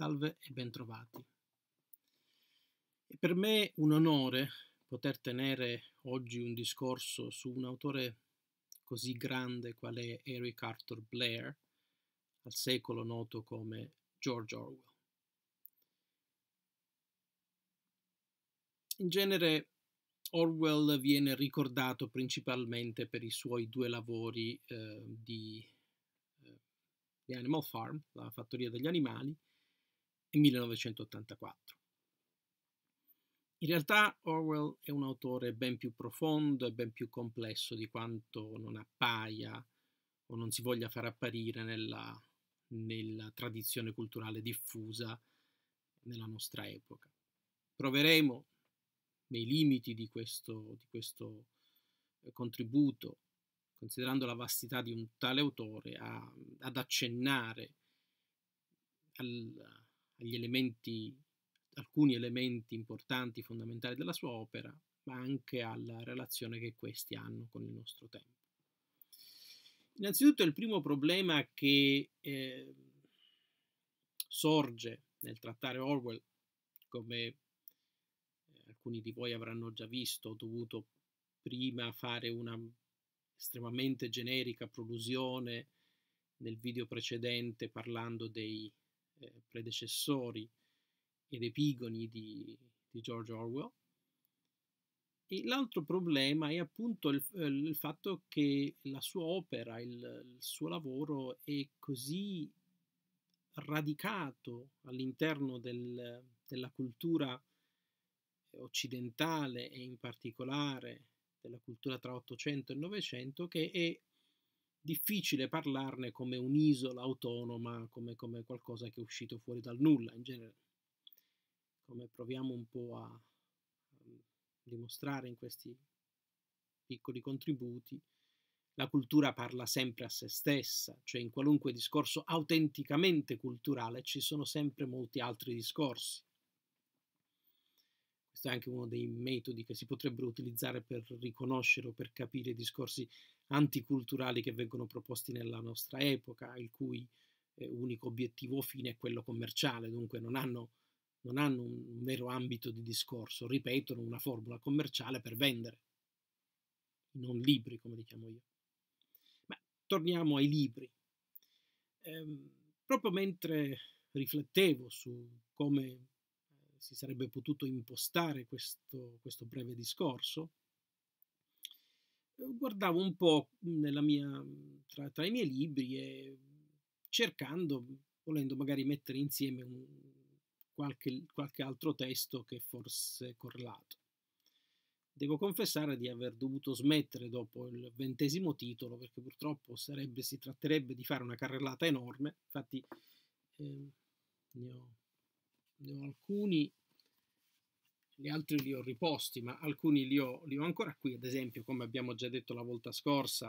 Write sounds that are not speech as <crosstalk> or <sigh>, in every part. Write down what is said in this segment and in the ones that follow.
Salve e bentrovati. È per me un onore poter tenere oggi un discorso su un autore così grande qual è Eric Arthur Blair, al secolo noto come George Orwell. In genere Orwell viene ricordato principalmente per i suoi due lavori eh, di, eh, di Animal Farm, la fattoria degli animali, e 1984. In realtà Orwell è un autore ben più profondo e ben più complesso di quanto non appaia o non si voglia far apparire nella, nella tradizione culturale diffusa nella nostra epoca. Proveremo, nei limiti di questo, di questo eh, contributo, considerando la vastità di un tale autore, a, ad accennare al, agli elementi, alcuni elementi importanti, fondamentali della sua opera, ma anche alla relazione che questi hanno con il nostro tempo. Innanzitutto il primo problema che eh, sorge nel trattare Orwell, come eh, alcuni di voi avranno già visto, ho dovuto prima fare una estremamente generica prolusione nel video precedente parlando dei eh, predecessori ed epigoni di, di George Orwell. E l'altro problema è appunto il, eh, il, fatto che la sua opera, il, il suo lavoro è così radicato all'interno del, della cultura occidentale e in particolare della cultura tra 800 e 900 che è difficile parlarne come un'isola autonoma, come, come, qualcosa che è uscito fuori dal nulla in genere, come proviamo un po' a, a mm, dimostrare in questi piccoli contributi. La cultura parla sempre a se stessa, cioè in qualunque discorso autenticamente culturale ci sono sempre molti altri discorsi. Questo è anche uno dei metodi che si potrebbero utilizzare per riconoscere o per capire discorsi anticulturali che vengono proposti nella nostra epoca, il cui eh, unico obiettivo o fine è quello commerciale, dunque non hanno, non hanno un vero ambito di discorso, ripetono una formula commerciale per vendere, non libri come li chiamo io. Ma torniamo ai libri. Eh, proprio mentre riflettevo su come eh, si sarebbe potuto impostare questo, questo breve discorso, Ehm, guardavo un po' mhmm, mia, mhmm, tra, tra, i miei libri e cercando, volendo magari mettere insieme un, qualche, qualche altro testo che fosse correlato. Devo confessare di aver dovuto smettere dopo il ventesimo titolo perché purtroppo sarebbe, si tratterebbe di fare una carrellata enorme, infatti eh, ne, ho, ne ho alcuni gli altri li ho riposti, ma alcuni li ho, li ho ancora qui, ad esempio, come abbiamo già detto la volta scorsa,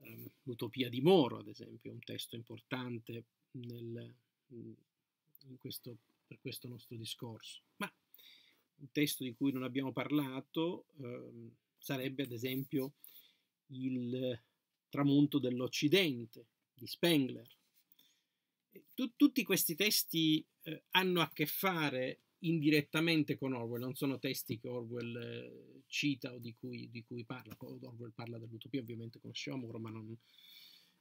ehm, l'Utopia di Moro, ad esempio, è un testo importante nel, questo, per questo nostro discorso. Ma un testo di cui non abbiamo parlato ehm, sarebbe, ad esempio, il tramonto dell'Occidente di Spengler. Tut tutti questi testi eh, hanno a che fare indirettamente con Orwell, non sono testi che Orwell eh, cita o di cui, di cui, parla. Orwell parla dell'utopia, ovviamente con Sciomuro, ma non,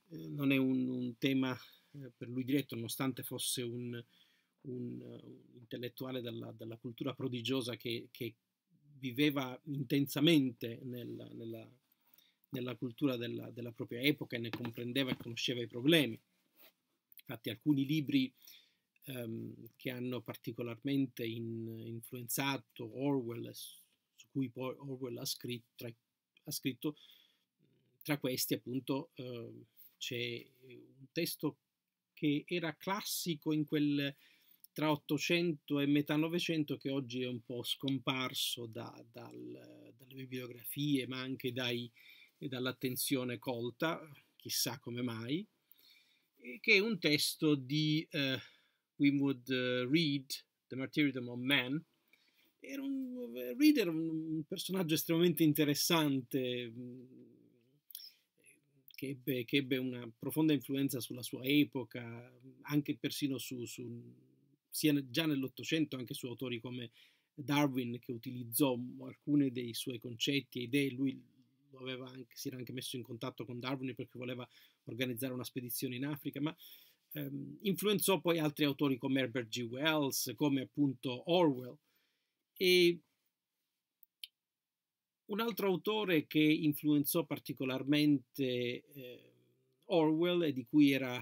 eh, non è un, un tema eh, per lui diretto, nonostante fosse un, un, un intellettuale della, dalla, cultura prodigiosa che, che viveva intensamente nella, nella, nella cultura della, della, propria epoca e ne comprendeva e conosceva i problemi. Infatti alcuni libri ehm, che hanno particolarmente in, influenzato Orwell, su cui poi Orwell ha scritto, tra, ha scritto tra questi appunto eh, c'è un testo che era classico in quel tra 800 e metà 900 che oggi è un po' scomparso da, dal, dalle bibliografie ma anche dai, dall'attenzione colta, chissà come mai, che è un testo di eh, we would uh, read The Martyrdom of Man. Era un, eh, Reed era un personaggio estremamente interessante mm, che ebbe, che ebbe, una profonda influenza sulla sua epoca, anche persino su, su sia già nell'Ottocento, anche su autori come Darwin che utilizzò alcuni dei suoi concetti e idee, lui anche, si era anche messo in contatto con Darwin perché voleva organizzare una spedizione in Africa, ma ehm, influenzò poi altri autori come Herbert G. Wells, come appunto Orwell. E un altro autore che influenzò particolarmente eh, Orwell e di cui era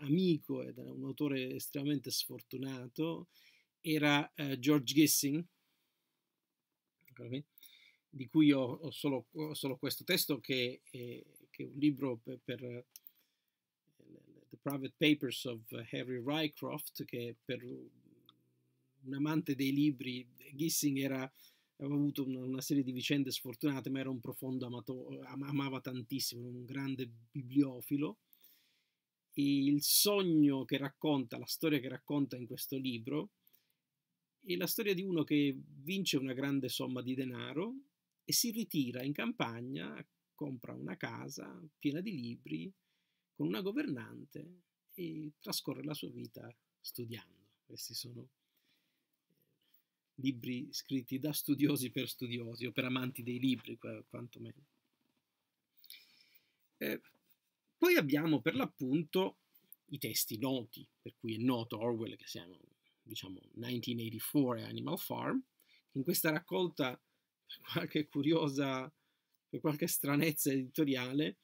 amico ed era un autore estremamente sfortunato era eh, George Gissing, di cui ho, ho, solo, ho, solo, questo testo che, eh, che è un libro per, per Private Papers of uh, Harry Rycroft, che per un amante dei libri, Gissing era, aveva avuto una, serie di vicende sfortunate, ma era un profondo amatore, amava tantissimo, un grande bibliofilo. E il sogno che racconta, la storia che racconta in questo libro, è la storia di uno che vince una grande somma di denaro e si ritira in campagna, compra una casa piena di libri, con una governante e trascorre la sua vita studiando. Questi sono eh, libri scritti da studiosi per studiosi o per amanti dei libri, quantomeno. Eh, poi abbiamo per l'appunto i testi noti, per cui è noto Orwell che siamo, diciamo, 1984 e Animal Farm, in questa raccolta, per qualche curiosa, per qualche stranezza editoriale,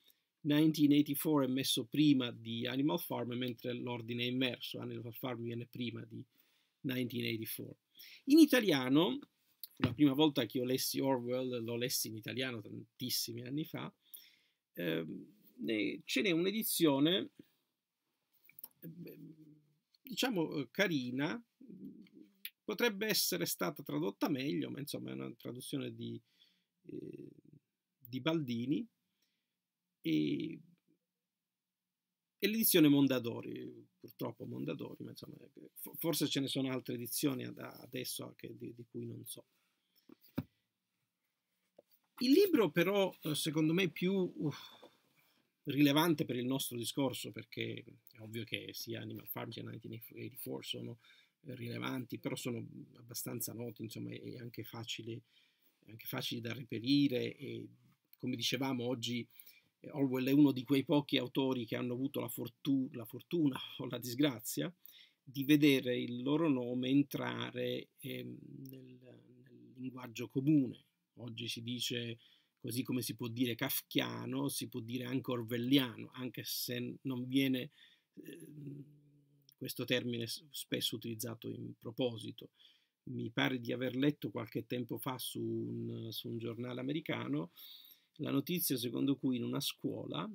1984 è messo prima di Animal Farm, mentre l'ordine è immerso. Animal eh, Farm viene prima di 1984. In italiano, la prima volta che io lessi Orwell, l'ho lessi in italiano tantissimi anni fa, eh, ce n'è un'edizione, ehm, diciamo, eh, carina, potrebbe essere stata tradotta meglio, ma insomma è una traduzione di, eh, di Baldini, e, e l'edizione Mondadori, purtroppo Mondadori, ma insomma, eh, forse ce ne sono altre edizioni adesso di, di cui non so. Il libro però, eh, secondo me, più uh, rilevante per il nostro discorso, perché è ovvio che sia Animal Farm sia 1984 sono eh, rilevanti, però sono abbastanza noti, insomma, e anche facili, anche facili da reperire e, come dicevamo, oggi Orwell è uno di quei pochi autori che hanno avuto la, fortu- la fortuna <laughs> o la disgrazia di vedere il loro nome entrare eh, nel, nel, linguaggio comune. Oggi si dice, così come si può dire kafkiano, si può dire anche orwelliano, anche se non viene eh, questo termine spesso utilizzato in proposito. Mi pare di aver letto qualche tempo fa su un, su un giornale americano la notizia secondo cui in una scuola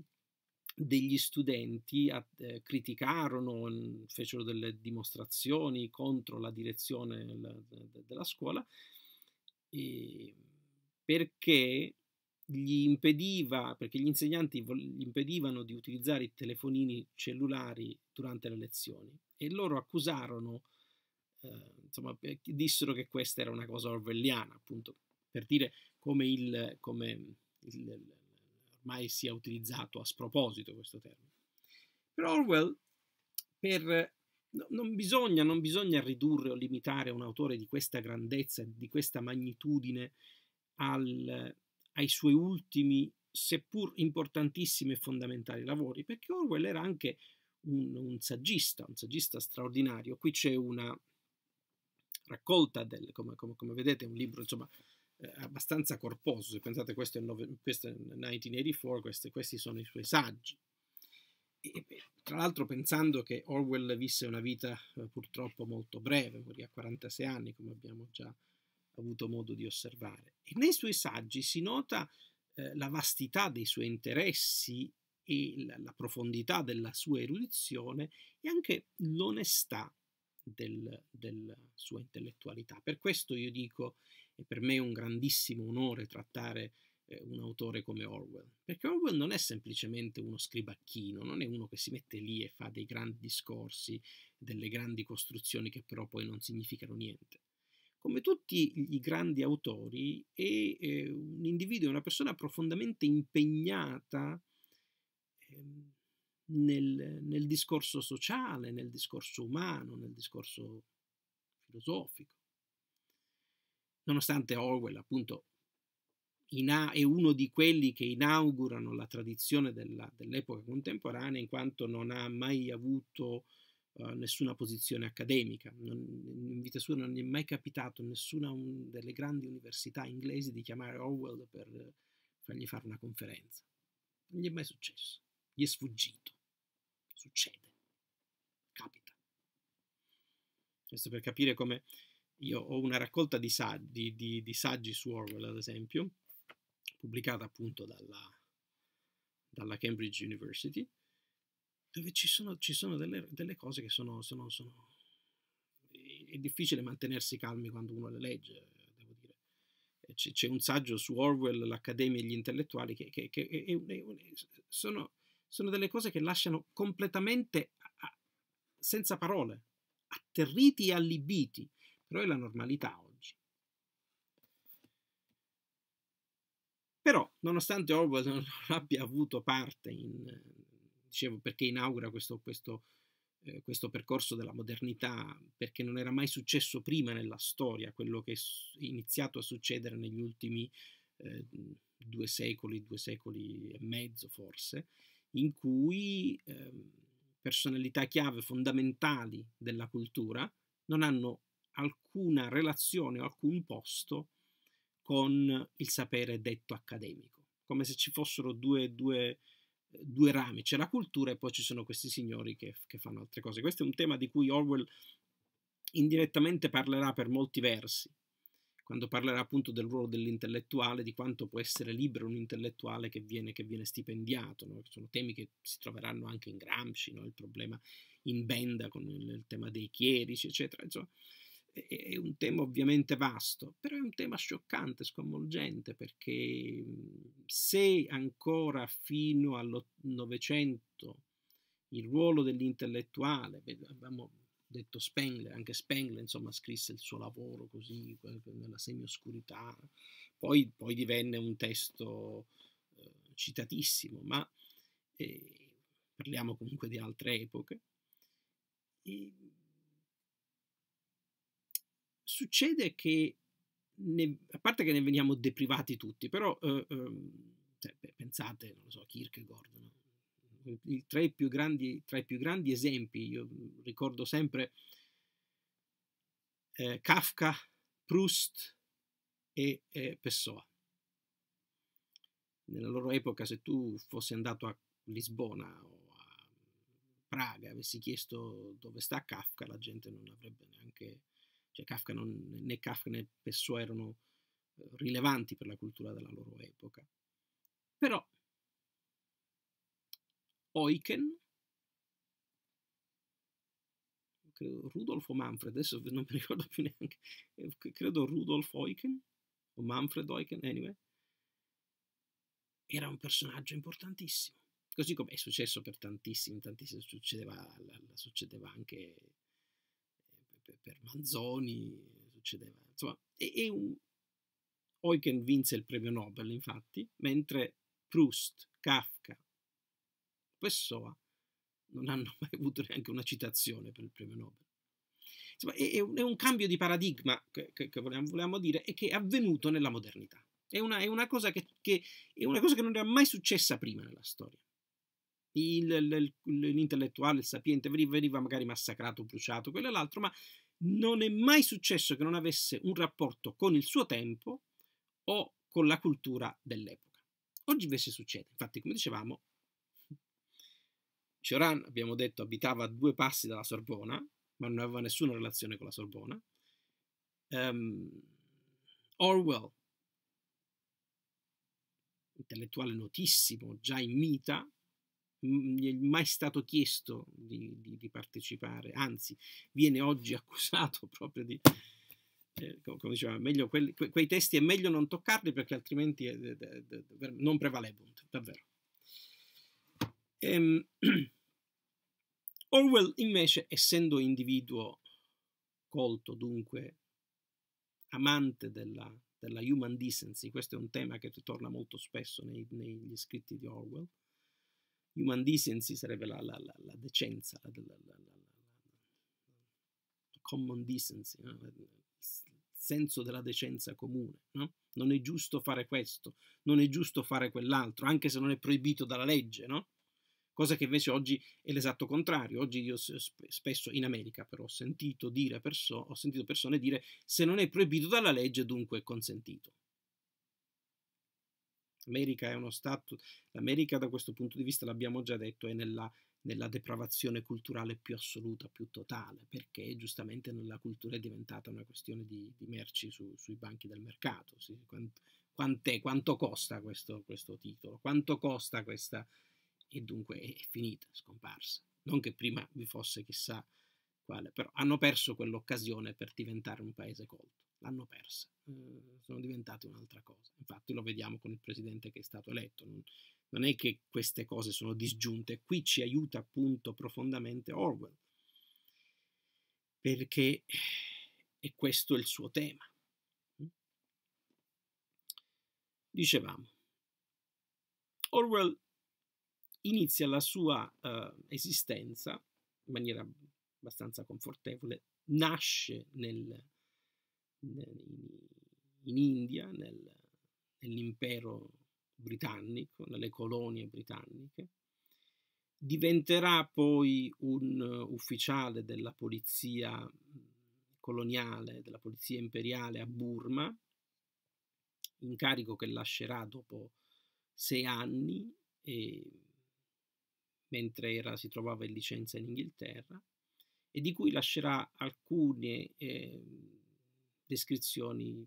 degli studenti eh, criticarono, mm, fecero delle dimostrazioni contro la direzione della, della scuola perché gli impediva, perché gli insegnanti gli impedivano di utilizzare i telefonini cellulari durante le lezioni e loro accusarono, eh, insomma, eh, dissero che questa era una cosa orwelliana, appunto, per dire come il, come il, ormai sia utilizzato a sproposito questo termine. Per Orwell, per, no, non, bisogna, non, bisogna, ridurre o limitare un autore di questa grandezza, di questa magnitudine, al, ai suoi ultimi, seppur importantissimi e fondamentali lavori, perché Orwell era anche un, un saggista, un saggista straordinario. Qui c'è una raccolta del, come, come, come vedete, un libro, insomma, eh, abbastanza corposo, se pensate questo è, nove, questo è 1984, questi, questi sono i suoi saggi. E, tra l'altro pensando che Orwell visse una vita eh, purtroppo molto breve, morì a 46 anni come abbiamo già avuto modo di osservare. E nei suoi saggi si nota eh, la vastità dei suoi interessi e la, la profondità della sua erudizione e anche l'onestà del, della sua intellettualità. Per questo io dico e per me è un grandissimo onore trattare eh, un autore come Orwell, perché Orwell non è semplicemente uno scribacchino, non è uno che si mette lì e fa dei grandi discorsi, delle grandi costruzioni che però poi non significano niente. Come tutti i grandi autori, è eh, un individuo, una persona profondamente impegnata eh, nel, nel discorso sociale, nel discorso umano, nel discorso filosofico nonostante Orwell appunto ina- è uno di quelli che inaugurano la tradizione della, dell'epoca contemporanea in quanto non ha mai avuto eh, nessuna posizione accademica. Non, in vita sua non gli è mai capitato nessuna un, delle grandi università inglesi di chiamare Orwell per eh, fargli fare una conferenza. Non gli è mai successo, gli è sfuggito. Succede, capita. Questo per capire come io ho una raccolta di, sa di, di, saggi su Orwell, ad esempio, pubblicata appunto dalla, dalla Cambridge University, dove ci sono, ci sono delle, delle, cose che sono, sono, sono, È difficile mantenersi calmi quando uno le legge, devo dire. C'è un saggio su Orwell, l'Accademia e gli intellettuali, che, che, che è, è, sono, sono delle cose che lasciano completamente a, senza parole, atterriti e allibiti però è la normalità oggi. Però, nonostante Orwell non <laughs> abbia avuto parte in, dicevo, perché inaugura questo, questo, eh, questo percorso della modernità, perché non era mai successo prima nella storia quello che è iniziato a succedere negli ultimi eh, due secoli, due secoli e mezzo forse, in cui eh, personalità chiave fondamentali della cultura non hanno alcuna relazione o alcun posto con il sapere detto accademico, come se ci fossero due, due, due rami, c'è la cultura e poi ci sono questi signori che, che fanno altre cose. Questo è un tema di cui Orwell indirettamente parlerà per molti versi, quando parlerà appunto del ruolo dell'intellettuale, di quanto può essere libero un intellettuale che viene, che viene stipendiato. No? Sono temi che si troveranno anche in Gramsci, no? il problema in Benda con il, il tema dei chierici, eccetera. Insomma, è un tema ovviamente vasto, però è un tema scioccante, sconvolgente, perché mhmm, se ancora fino al Novecento il ruolo dell'intellettuale, abbiamo detto Spengler, anche Spengler insomma, scrisse il suo lavoro così, nella semioscurità, poi, poi divenne un testo eh, citatissimo, ma eh, parliamo comunque di altre epoche. E, succede che, ne, a parte che ne veniamo deprivati tutti, però eh, eh, pensate, non lo so, Kierkegaard, no? I, tra, i più grandi, tra i più grandi esempi, io ricordo sempre eh, Kafka, Proust e eh, Pessoa. Nella loro epoca, se tu fossi andato a Lisbona o a Praga, e avessi chiesto dove sta Kafka, la gente non avrebbe neanche cioè Kafka non, né Kafka né Pessoa erano eh, rilevanti per la cultura della loro epoca. Però Oiken, credo Rudolf o Manfred, adesso non mi ricordo più neanche, eh, credo Rudolf Oiken o Manfred Oiken, anyway, era un personaggio importantissimo. Così come è successo per tantissimi, tantissimi, succedeva, succedeva anche per, per Manzoni, succedeva. Insomma, e, e un... Eugen vinse il premio Nobel, infatti, mentre Proust, Kafka, Pessoa non hanno mai avuto neanche una citazione per il premio Nobel. Insomma, è, è, un, è un, cambio di paradigma che, che, che volevamo, volevamo, dire e che è avvenuto nella modernità. È una, è una cosa, che, che, è una cosa che non era mai successa prima nella storia il, l'intellettuale, il sapiente, veniva magari massacrato, bruciato, quello e l'altro, ma non è mai successo che non avesse un rapporto con il suo tempo o con la cultura dell'epoca. Oggi invece succede, infatti come dicevamo, Cioran, abbiamo detto, abitava a due passi dalla Sorbona, ma non aveva nessuna relazione con la Sorbona. Um, Orwell, intellettuale notissimo, già in mita, gli è mai stato chiesto di, di, di, partecipare, anzi viene oggi <laughs> accusato proprio di, eh, come diceva, meglio quelli, que, quei testi è meglio non toccarli perché altrimenti è, è, è, non prevalebunt, davvero. Um, <clears throat> Orwell invece, essendo individuo colto, dunque amante della, della, human decency, questo è un tema che torna molto spesso nei, negli scritti di Orwell, human decency sarebbe la, la, la, la decenza, la, common decency, no? il senso della decenza comune. No? Non è giusto fare questo, non è giusto fare quell'altro, anche se non è proibito dalla legge, no? cosa che invece oggi è l'esatto contrario. Oggi io spesso in America però ho sentito, dire perso ho sentito persone dire se non è proibito dalla legge dunque è consentito l'America è uno stato, l'America da questo punto di vista, l'abbiamo già detto, è nella, nella depravazione culturale più assoluta, più totale, perché giustamente nella cultura è diventata una questione di, di merci su, sui banchi del mercato. Sì? Quant'è, quanto costa questo, questo, titolo? Quanto costa questa... E dunque è, è finita, scomparsa. Non che prima vi fosse chissà quale, però hanno perso quell'occasione per diventare un paese colto l'hanno persa, eh, sono diventate un'altra cosa. Infatti lo vediamo con il presidente che è stato eletto, non, non è che queste cose sono disgiunte, qui ci aiuta appunto profondamente Orwell, perché è questo il suo tema. Mm? Dicevamo, Orwell inizia la sua uh, esistenza in maniera abbastanza confortevole, nasce nel in, in India, nel, nell'impero britannico, nelle colonie britanniche. Diventerà poi un ufficiale della polizia coloniale, della polizia imperiale a Burma, incarico che lascerà dopo sei anni mentre era, si trovava in licenza in Inghilterra e di cui lascerà alcune eh, descrizioni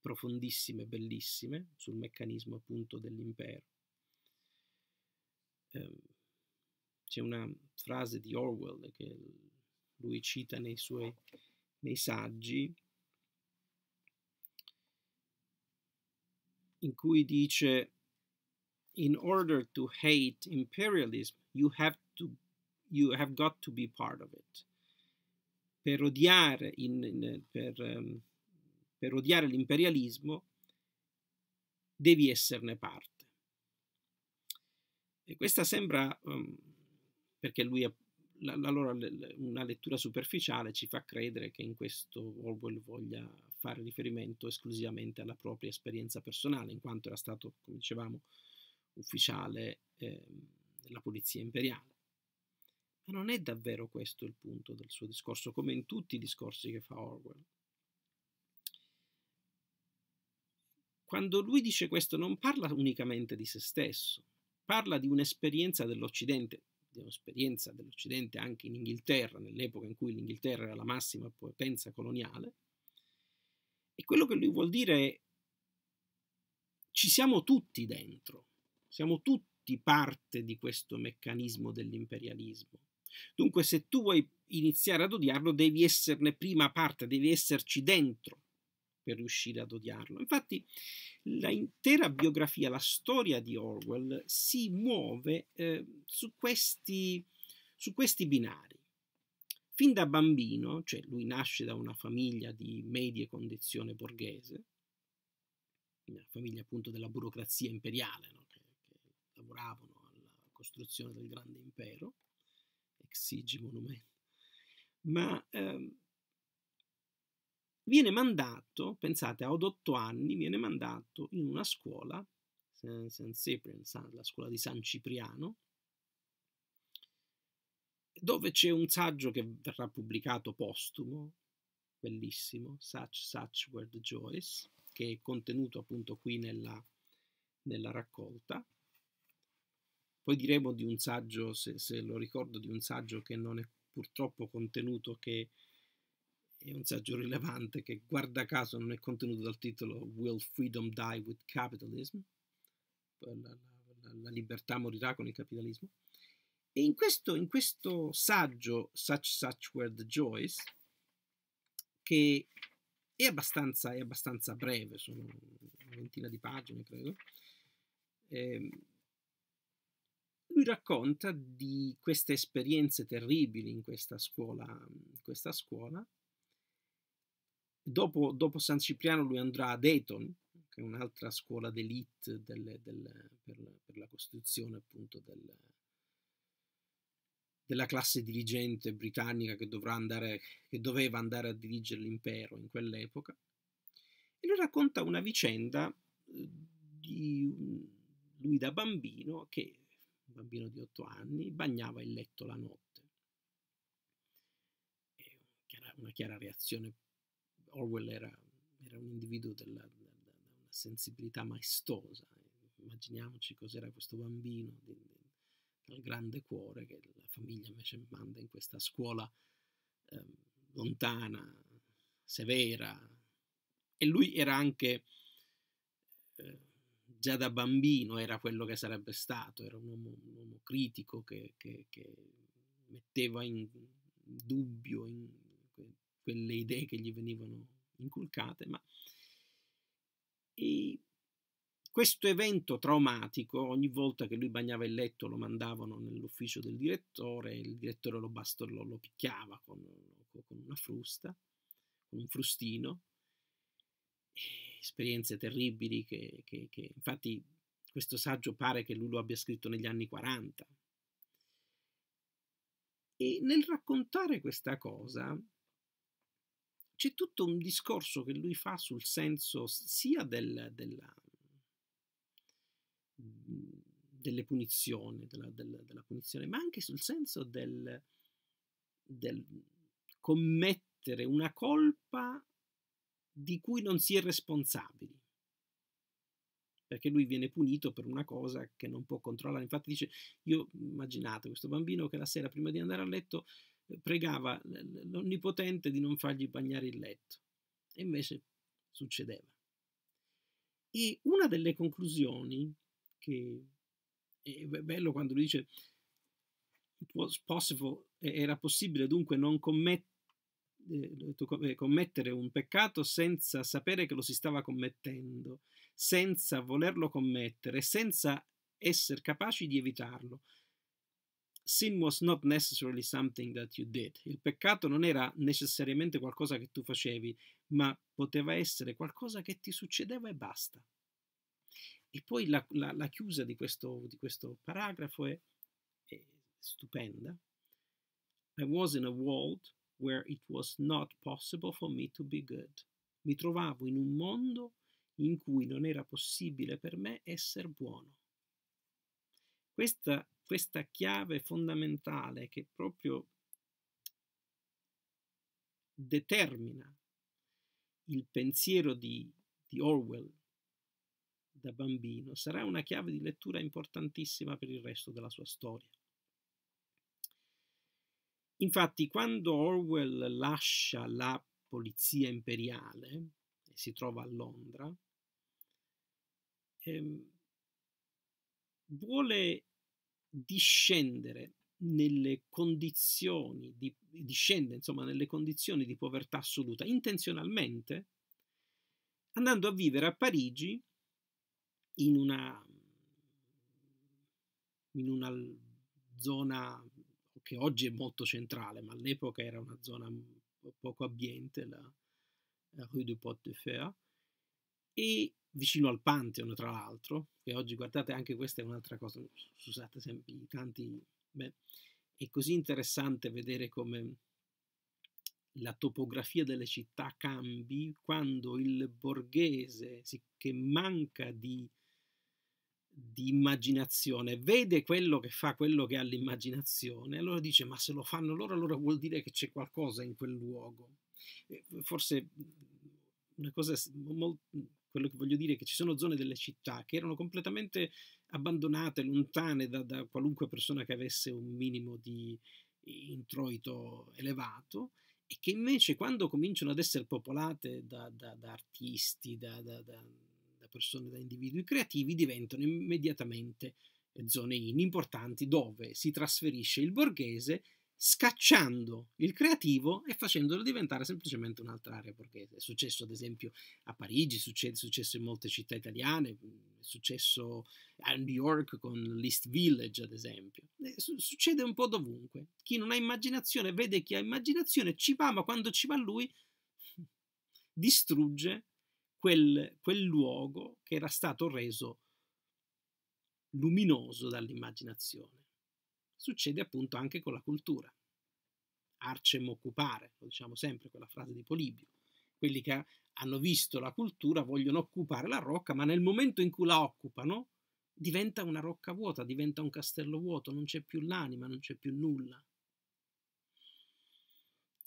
profondissime, bellissime, sul meccanismo appunto dell'impero. Ehm, c'è una frase di Orwell che lui cita nei suoi nei saggi, in cui dice in order to hate imperialism you have to you have got to be part of it per odiare, eh, ehm, odiare l'imperialismo devi esserne parte. E questa sembra, um, perché lui è, la, la, una lettura superficiale ci fa credere che in questo Orwell voglia fare riferimento esclusivamente alla propria esperienza personale, in quanto era stato, come dicevamo, ufficiale eh, della polizia imperiale. Ma non è davvero questo il punto del suo discorso, come in tutti i discorsi che fa Orwell. Quando lui dice questo non parla unicamente di se stesso, parla di un'esperienza dell'Occidente, di un'esperienza dell'Occidente anche in Inghilterra, nell'epoca in cui l'Inghilterra era la massima potenza coloniale, e quello che lui vuol dire è ci siamo tutti dentro, siamo tutti parte di questo meccanismo dell'imperialismo. Dunque, se tu vuoi iniziare ad odiarlo, devi esserne prima parte, devi esserci dentro per riuscire ad odiarlo. Infatti, l'intera biografia, la storia di Orwell si muove eh, su, questi, su questi binari. Fin da bambino, cioè lui nasce da una famiglia di medie condizioni borghese, una famiglia appunto della burocrazia imperiale, no? che, che lavoravano alla costruzione del grande impero, Exige Monument, ma ehm, viene mandato, pensate, ad otto anni viene mandato in una scuola, San Cyprian, la scuola di San Cipriano, dove c'è un saggio che verrà pubblicato postumo, bellissimo, Such, Such Were the Joys, che è contenuto appunto qui nella, nella raccolta, poi diremo di un saggio, se, se lo ricordo, di un saggio che non è purtroppo contenuto, che è un saggio rilevante, che guarda caso non è contenuto dal titolo Will Freedom Die with Capitalism? La, la, la libertà morirà con il capitalismo. E in questo, in questo saggio, Such Such Were the Joys, che è abbastanza, è abbastanza breve, sono una ventina di pagine, credo, ehm, lui racconta di queste esperienze terribili in questa scuola, in mhmm, questa scuola Dopo, dopo, San Cipriano lui andrà a Dayton, che è un'altra scuola d'elite del, del, per, per, la costituzione appunto del, della classe dirigente britannica che, andare, che, doveva andare a dirigere l'impero in quell'epoca. E lui racconta una vicenda uhm, di lui da bambino che bambino di otto anni, bagnava il letto la notte. una chiara reazione. Orwell era, era un individuo della, una sensibilità maestosa. Immaginiamoci cos'era questo bambino di, di, dal grande cuore che la famiglia invece manda in questa scuola eh, lontana, severa. E lui era anche... Eh, già da bambino era quello che sarebbe stato, era un uomo, un uomo critico che, che, che, metteva in dubbio in quelle idee che gli venivano inculcate, ma e questo evento traumatico, ogni volta che lui bagnava il letto lo mandavano nell'ufficio del direttore, il direttore lo, basto, lo, lo picchiava con, con una frusta, con un frustino, esperienze terribili che, che, che infatti questo saggio pare che lui lo abbia scritto negli anni 40. E nel raccontare questa cosa c'è tutto un discorso che lui fa sul senso sia del, della, mhmm, delle punizioni, della, della, della, punizione, ma anche sul senso del, del commettere una colpa di cui non si è responsabili. Perché lui viene punito per una cosa che non può controllare. Infatti dice, io immaginate questo bambino che la sera prima di andare a letto eh, pregava l'Onnipotente di non fargli bagnare il letto. E invece succedeva. E una delle conclusioni che è bello quando lui dice era possibile dunque non commettere eh, commettere un peccato senza sapere che lo si stava commettendo, senza volerlo commettere, senza essere capaci di evitarlo. Sin was not necessarily something that you did. Il peccato non era necessariamente qualcosa che tu facevi, ma poteva essere qualcosa che ti succedeva e basta. E poi la, la, la chiusa di questo, di questo paragrafo è, è stupenda. I was in a world where it was not possible for me to be good. Mi trovavo in un mondo in cui non era possibile per me essere buono. Questa, questa chiave fondamentale che proprio determina il pensiero di, di Orwell da bambino sarà una chiave di lettura importantissima per il resto della sua storia. Infatti, quando Orwell lascia la polizia imperiale e si trova a Londra, ehm, vuole discendere nelle condizioni di, discende, insomma, nelle condizioni di povertà assoluta intenzionalmente, andando a vivere a Parigi in una, in una zona che oggi è molto centrale, ma all'epoca era una zona poco abbiente, la, la Rue du Pot de Fer, e vicino al Pantheon, tra l'altro, che oggi guardate anche questa è un'altra cosa, scusate sempre i tanti, beh, è così interessante vedere come la topografia delle città cambi quando il borghese che manca di di immaginazione, vede quello che fa quello che ha l'immaginazione, allora dice ma se lo fanno loro allora vuol dire che c'è qualcosa in quel luogo. Forse mhmm, una cosa molto, quello che voglio dire è che ci sono zone delle città che erano completamente abbandonate, lontane da, da qualunque persona che avesse un minimo di introito elevato e che invece quando cominciano ad essere popolate da, da, da artisti, da, persone da individui creativi diventano immediatamente eh, zone in importanti dove si trasferisce il borghese scacciando il creativo e facendolo diventare semplicemente un'altra area borghese. È successo ad esempio a Parigi, è successo in molte città italiane, è successo a New York con l'East Village ad esempio. Eh, succede un po' dovunque. Chi non ha immaginazione vede chi ha immaginazione, ci va, ma quando ci va lui distrugge quel, quel luogo che era stato reso luminoso dall'immaginazione. Succede appunto anche con la cultura. Arcem occupare, lo diciamo sempre quella frase di Polibio. Quelli che hanno visto la cultura vogliono occupare la rocca, ma nel momento in cui la occupano diventa una rocca vuota, diventa un castello vuoto, non c'è più l'anima, non c'è più nulla.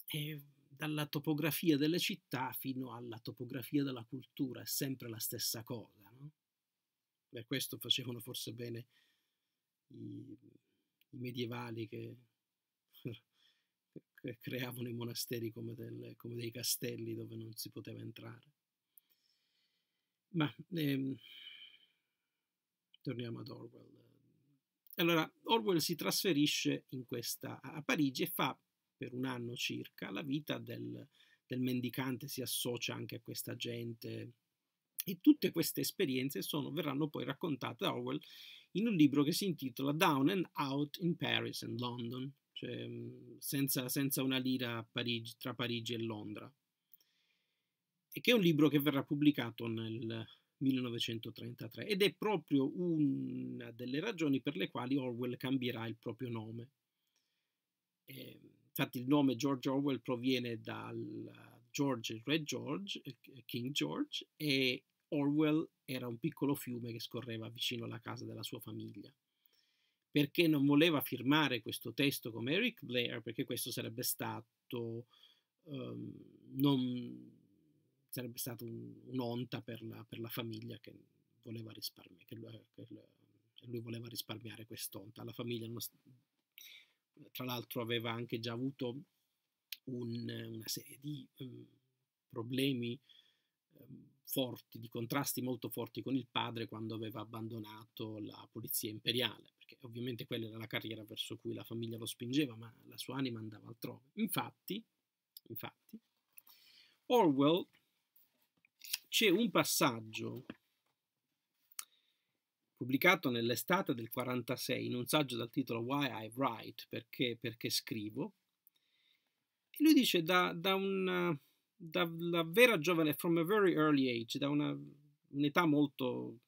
E dalla topografia delle città fino alla topografia della cultura, è sempre la stessa cosa. No? Per questo facevano forse bene i, i medievali che, <laughs> che, creavano i monasteri come, del, come, dei castelli dove non si poteva entrare. Ma ehm, torniamo ad Orwell. Allora, Orwell si trasferisce questa, a Parigi e fa per un anno circa, la vita del, del mendicante si associa anche a questa gente. E tutte queste esperienze sono, verranno poi raccontate da Orwell in un libro che si intitola Down and Out in Paris and London, cioè mm, senza, senza una lira Parigi, tra Parigi e Londra, e che è un libro che verrà pubblicato nel 1933 ed è proprio una delle ragioni per le quali Orwell cambierà il proprio nome. E ehm, Infatti il nome George Orwell proviene dal George, re George, King George, e Orwell era un piccolo fiume che scorreva vicino alla casa della sua famiglia. Perché non voleva firmare questo testo come Eric Blair, perché questo sarebbe stato, um, non, sarebbe stato un'onta per la, per la famiglia che voleva risparmiare, che lui, che lui voleva risparmiare quest'onta. La famiglia tra l'altro aveva anche già avuto un, una serie di um, problemi um, forti, di contrasti molto forti con il padre quando aveva abbandonato la polizia imperiale, perché ovviamente quella era la carriera verso cui la famiglia lo spingeva, ma la sua anima andava altrove. Infatti, infatti Orwell c'è un passaggio pubblicato nell'estate del 46 in un saggio dal titolo Why I Write, perché, perché scrivo, e lui dice da, da una dalla vera giovane, from a very early age, da una, un'età molto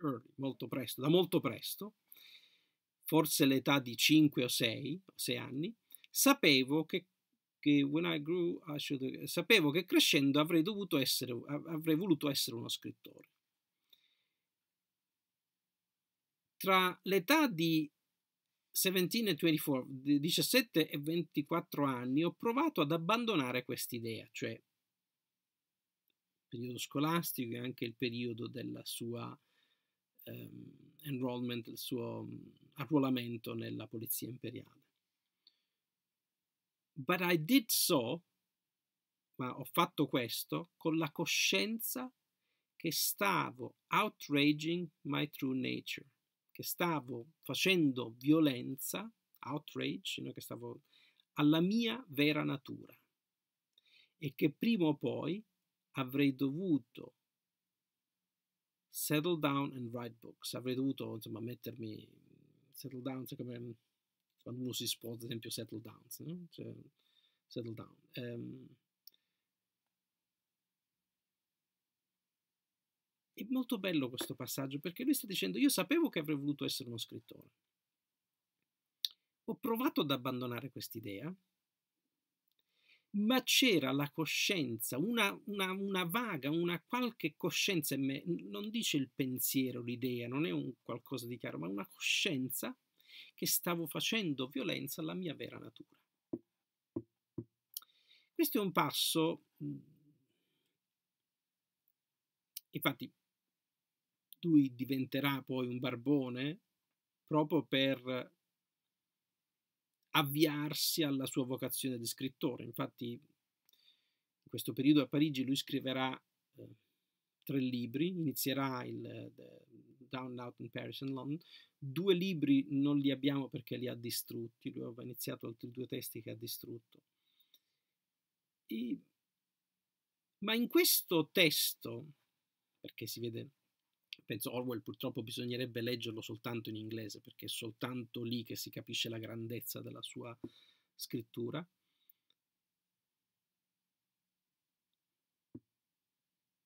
early, molto presto, da molto presto, forse l'età di 5 o 6, 6 anni, sapevo che, che, grew, should, sapevo che crescendo avrei, dovuto essere, avrei voluto essere uno scrittore. tra l'età di 17 e 24, 17 e 24 anni ho provato ad abbandonare quest'idea, cioè il periodo scolastico e anche il periodo della sua um, enrollment, il suo arruolamento nella polizia imperiale. But I did so, ma ho fatto questo con la coscienza che stavo outraging my true nature che stavo facendo violenza, outrage, no? che stavo alla mia vera natura e che prima o poi avrei dovuto settle down and write books, avrei dovuto insomma mettermi settle down, cioè come quando uno si sposa ad esempio settle down, no? cioè, settle down. Um, È molto bello questo passaggio perché lui sta dicendo io sapevo che avrei voluto essere uno scrittore. Ho provato ad abbandonare quest'idea, ma c'era la coscienza, una, una, una, vaga, una qualche coscienza in me, non dice il pensiero, l'idea, non è un qualcosa di chiaro, ma una coscienza che stavo facendo violenza alla mia vera natura. Questo è un passo, mhmm, infatti lui diventerà poi un barbone proprio per avviarsi alla sua vocazione di scrittore. Infatti, in questo periodo a Parigi lui scriverà eh, tre libri, inizierà il eh, Down Out in Paris and London. Due libri non li abbiamo perché li ha distrutti, lui aveva iniziato altri due testi che ha distrutto. E... Ma in questo testo, perché si vede penso Orwell purtroppo bisognerebbe leggerlo soltanto in inglese perché è soltanto lì che si capisce la grandezza della sua scrittura.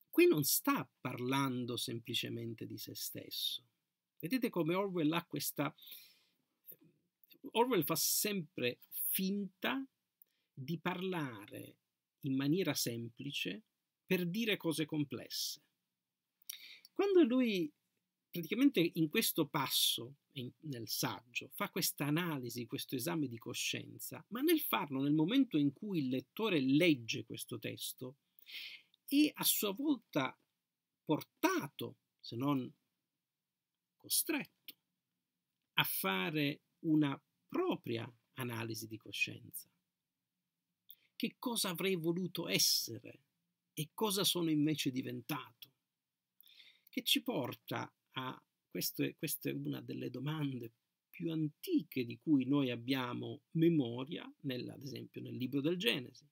Qui non sta parlando semplicemente di se stesso. Vedete come Orwell ha questa... Orwell fa sempre finta di parlare in maniera semplice per dire cose complesse quando lui praticamente in questo passo in, nel saggio fa questa analisi, questo esame di coscienza, ma nel farlo nel momento in cui il lettore legge questo testo, è a sua volta portato, se non costretto, a fare una propria analisi di coscienza. Che cosa avrei voluto essere e cosa sono invece diventato? che ci porta a, questa è, questa è una delle domande più antiche di cui noi abbiamo memoria, nella, ad esempio nel libro del Genesi,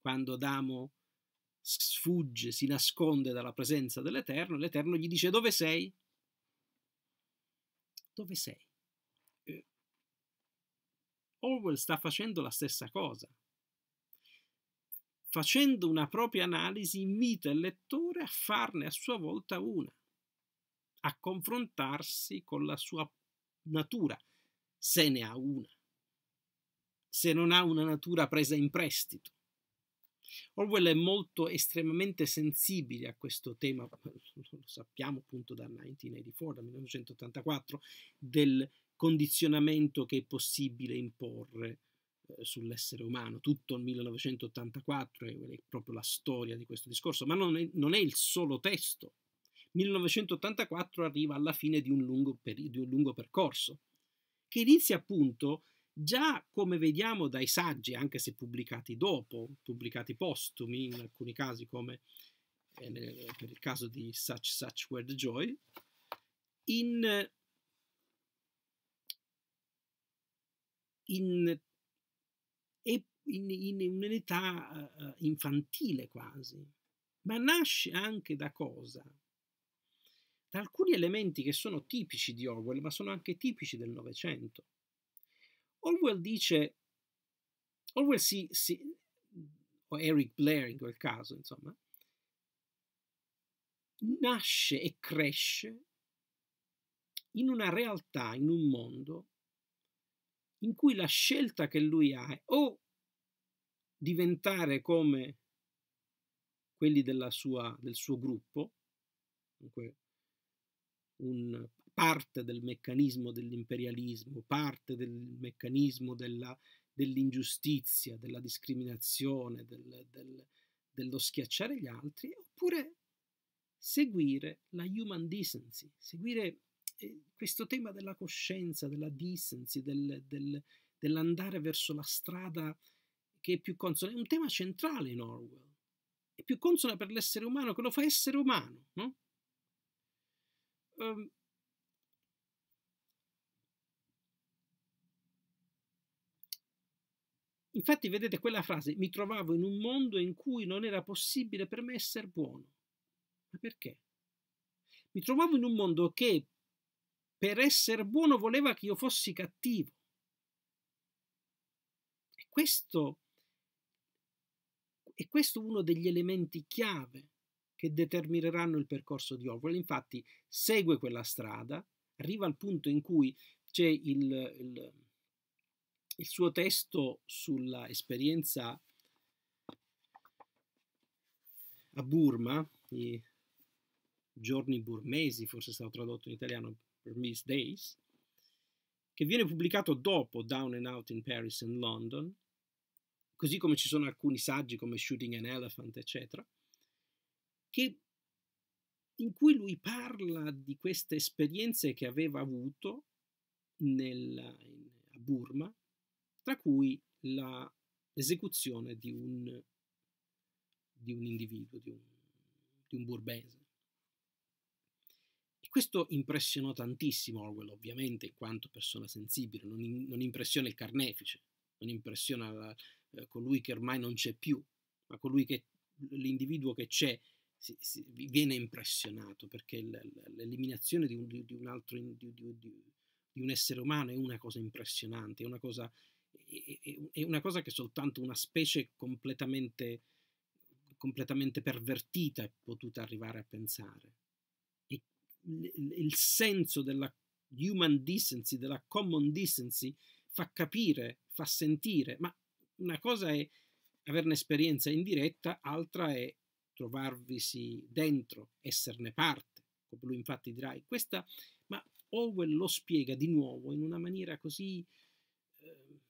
quando Adamo sfugge, si nasconde dalla presenza dell'Eterno, l'Eterno gli dice dove sei? Dove sei? Eh, Orwell sta facendo la stessa cosa facendo una propria analisi invita il lettore a farne a sua volta una, a confrontarsi con la sua natura, se ne ha una, se non ha una natura presa in prestito. Orwell è molto estremamente sensibile a questo tema, lo sappiamo appunto dal 1984, dal 1984, del condizionamento che è possibile imporre eh, sull'essere umano. Tutto il 1984 è, proprio la storia di questo discorso, ma non è, non è il solo testo. 1984 arriva alla fine di un lungo, di un lungo percorso, che inizia appunto già come vediamo dai saggi, anche se pubblicati dopo, pubblicati postumi in alcuni casi come eh, per il caso di Such Such Word Joy, in, in e in, in, in un'età uh, infantile quasi, ma nasce anche da cosa? Da alcuni elementi che sono tipici di Orwell, ma sono anche tipici del Novecento. Orwell dice, Orwell si, si, o Eric Blair in quel caso, insomma, nasce e cresce in una realtà, in un mondo in cui la scelta che lui ha è o diventare come quelli sua, del suo gruppo, dunque un, parte del meccanismo dell'imperialismo, parte del meccanismo dell'ingiustizia, della discriminazione, del, del, dello schiacciare gli altri, oppure seguire la human decency, seguire questo tema della coscienza, della decency, del, del, dell'andare verso la strada che è più consona, è un tema centrale in Orwell. È più consona per l'essere umano che lo fa essere umano, no? Um, Infatti, vedete quella frase, mi trovavo in un mondo in cui non era possibile per me essere buono. Ma perché? Mi trovavo in un mondo che per essere buono voleva che io fossi cattivo. E questo è uno degli elementi chiave che determineranno il percorso di Orwell. Infatti segue quella strada, arriva al punto in cui c'è il, il, il suo testo sulla esperienza a Burma, i giorni burmesi, forse è stato tradotto in italiano, per Miss Days, che viene pubblicato dopo Down and Out in Paris and London, così come ci sono alcuni saggi come Shooting an Elephant, eccetera, che, in cui lui parla di queste esperienze che aveva avuto nella, in, a Burma, tra cui l'esecuzione di un, di un individuo, di un, di un burbese. Questo impressionò tantissimo Orwell, ovviamente, in quanto persona sensibile, non, in, non impressiona il carnefice, non impressiona la, eh, colui che ormai non c'è più, ma colui che l'individuo che c'è si, si, viene impressionato perché l'eliminazione di, di, di un, altro di, di, un essere umano è una cosa impressionante, è una cosa, è, è una cosa che soltanto una specie completamente, completamente pervertita è potuta arrivare a pensare il senso della human decency, della common decency, fa capire, fa sentire, ma una cosa è averne esperienza in diretta, altra è trovarvisi dentro, esserne parte, come lui infatti dirà. E questa, ma Orwell lo spiega di nuovo in una maniera così, eh,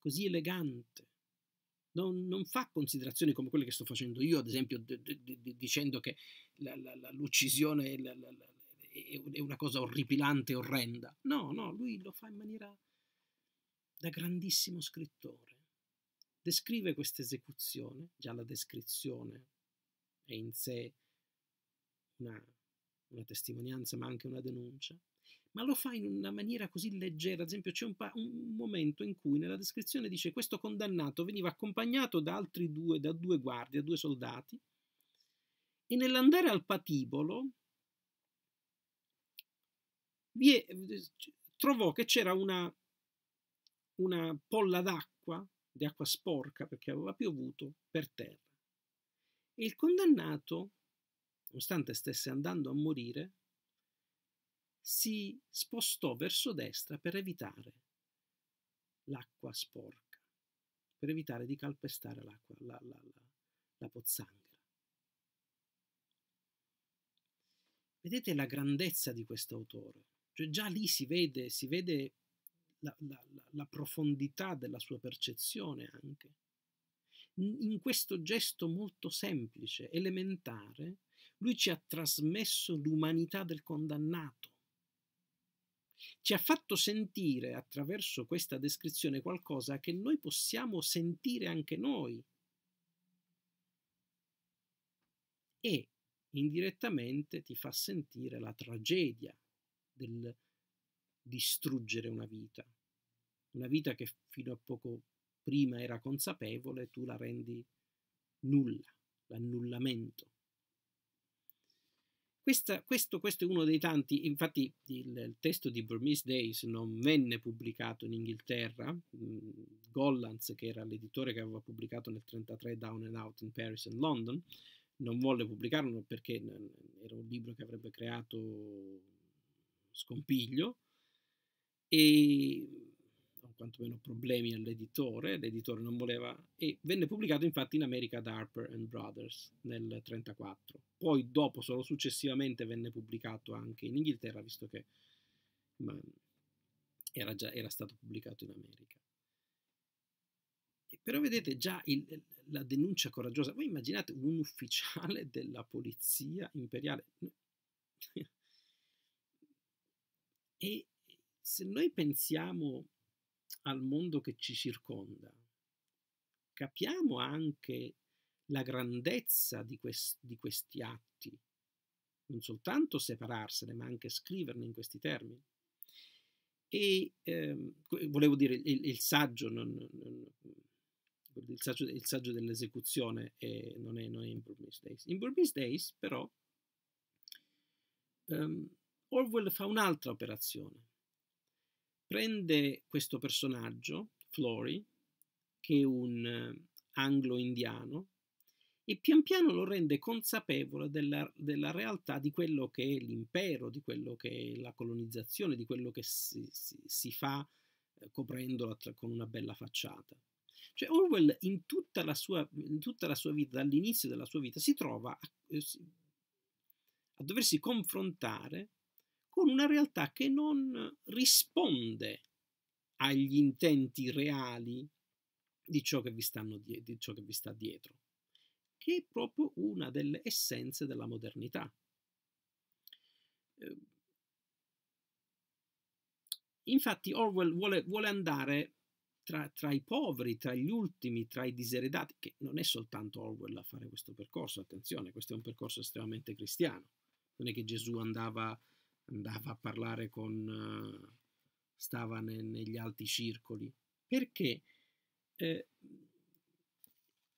così elegante. Non, non, fa considerazioni come quelle che sto facendo io, ad esempio, dicendo che l'uccisione è una cosa orripilante, orrenda. No, no, lui lo fa in maniera da grandissimo scrittore. Descrive questa esecuzione, già la descrizione è in sé una, una, testimonianza ma anche una denuncia, ma lo fa in una maniera così leggera. Ad esempio c'è un, un, momento in cui nella descrizione dice questo condannato veniva accompagnato da altri due, da due guardie, da due soldati, e nell'andare al patibolo è, trovò che c'era una, una polla d'acqua, di acqua sporca perché aveva piovuto, per terra. E il condannato, nonostante stesse andando a morire, si spostò verso destra per evitare l'acqua sporca, per evitare di calpestare l'acqua, la, la, la, la pozzanghera. Vedete la grandezza di questo autore. Cioè già lì si vede, si vede la, la, la profondità della sua percezione anche. In questo gesto molto semplice, elementare, lui ci ha trasmesso l'umanità del condannato. Ci ha fatto sentire attraverso questa descrizione qualcosa che noi possiamo sentire anche noi. E indirettamente ti fa sentire la tragedia del distruggere una vita. Una vita che fino a poco prima era consapevole, tu la rendi nulla, l'annullamento. Questa, questo, questo, è uno dei tanti, infatti il, il, testo di Burmese Days non venne pubblicato in Inghilterra, Gollans che era l'editore che aveva pubblicato nel 1933 Down and Out in Paris and London, non volle pubblicarlo perché era un libro che avrebbe creato scompiglio e o quantomeno problemi all'editore, l'editore non voleva e venne pubblicato infatti in America da Harper and Brothers nel 1934. Poi dopo solo successivamente venne pubblicato anche in Inghilterra visto che ma, era già era stato pubblicato in America. Però vedete già il, la denuncia coraggiosa. Voi immaginate un ufficiale <laughs> della polizia imperiale. <laughs> e se noi pensiamo al mondo che ci circonda, capiamo anche la grandezza di, quest di questi atti, non soltanto separarsene, ma anche scriverne in questi termini e ehm, volevo dire il, il saggio non, non, il saggio, il saggio dell'esecuzione è, non, è, non, è, in Burmese Days. In Burmese Days, però, um, Orwell fa un'altra operazione. Prende questo personaggio, Flory, che è un eh, anglo-indiano, e pian piano lo rende consapevole della, della, realtà di quello che è l'impero, di quello che è la colonizzazione, di quello che si, si, si fa eh, coprendolo con una bella facciata. Cioè Orwell in tutta la sua, tutta la sua vita, dall'inizio della sua vita, si trova a, eh, a doversi confrontare con una realtà che non risponde agli intenti reali di ciò che vi, stanno, di ciò che vi sta dietro, che è proprio una delle essenze della modernità. Ehm, infatti Orwell vuole, vuole andare tra, tra, i poveri, tra gli ultimi, tra i diseredati, che non è soltanto Orwell a fare questo percorso, attenzione, questo è un percorso estremamente cristiano, non è che Gesù andava, andava a parlare con, eh, stava ne, negli alti circoli, perché eh,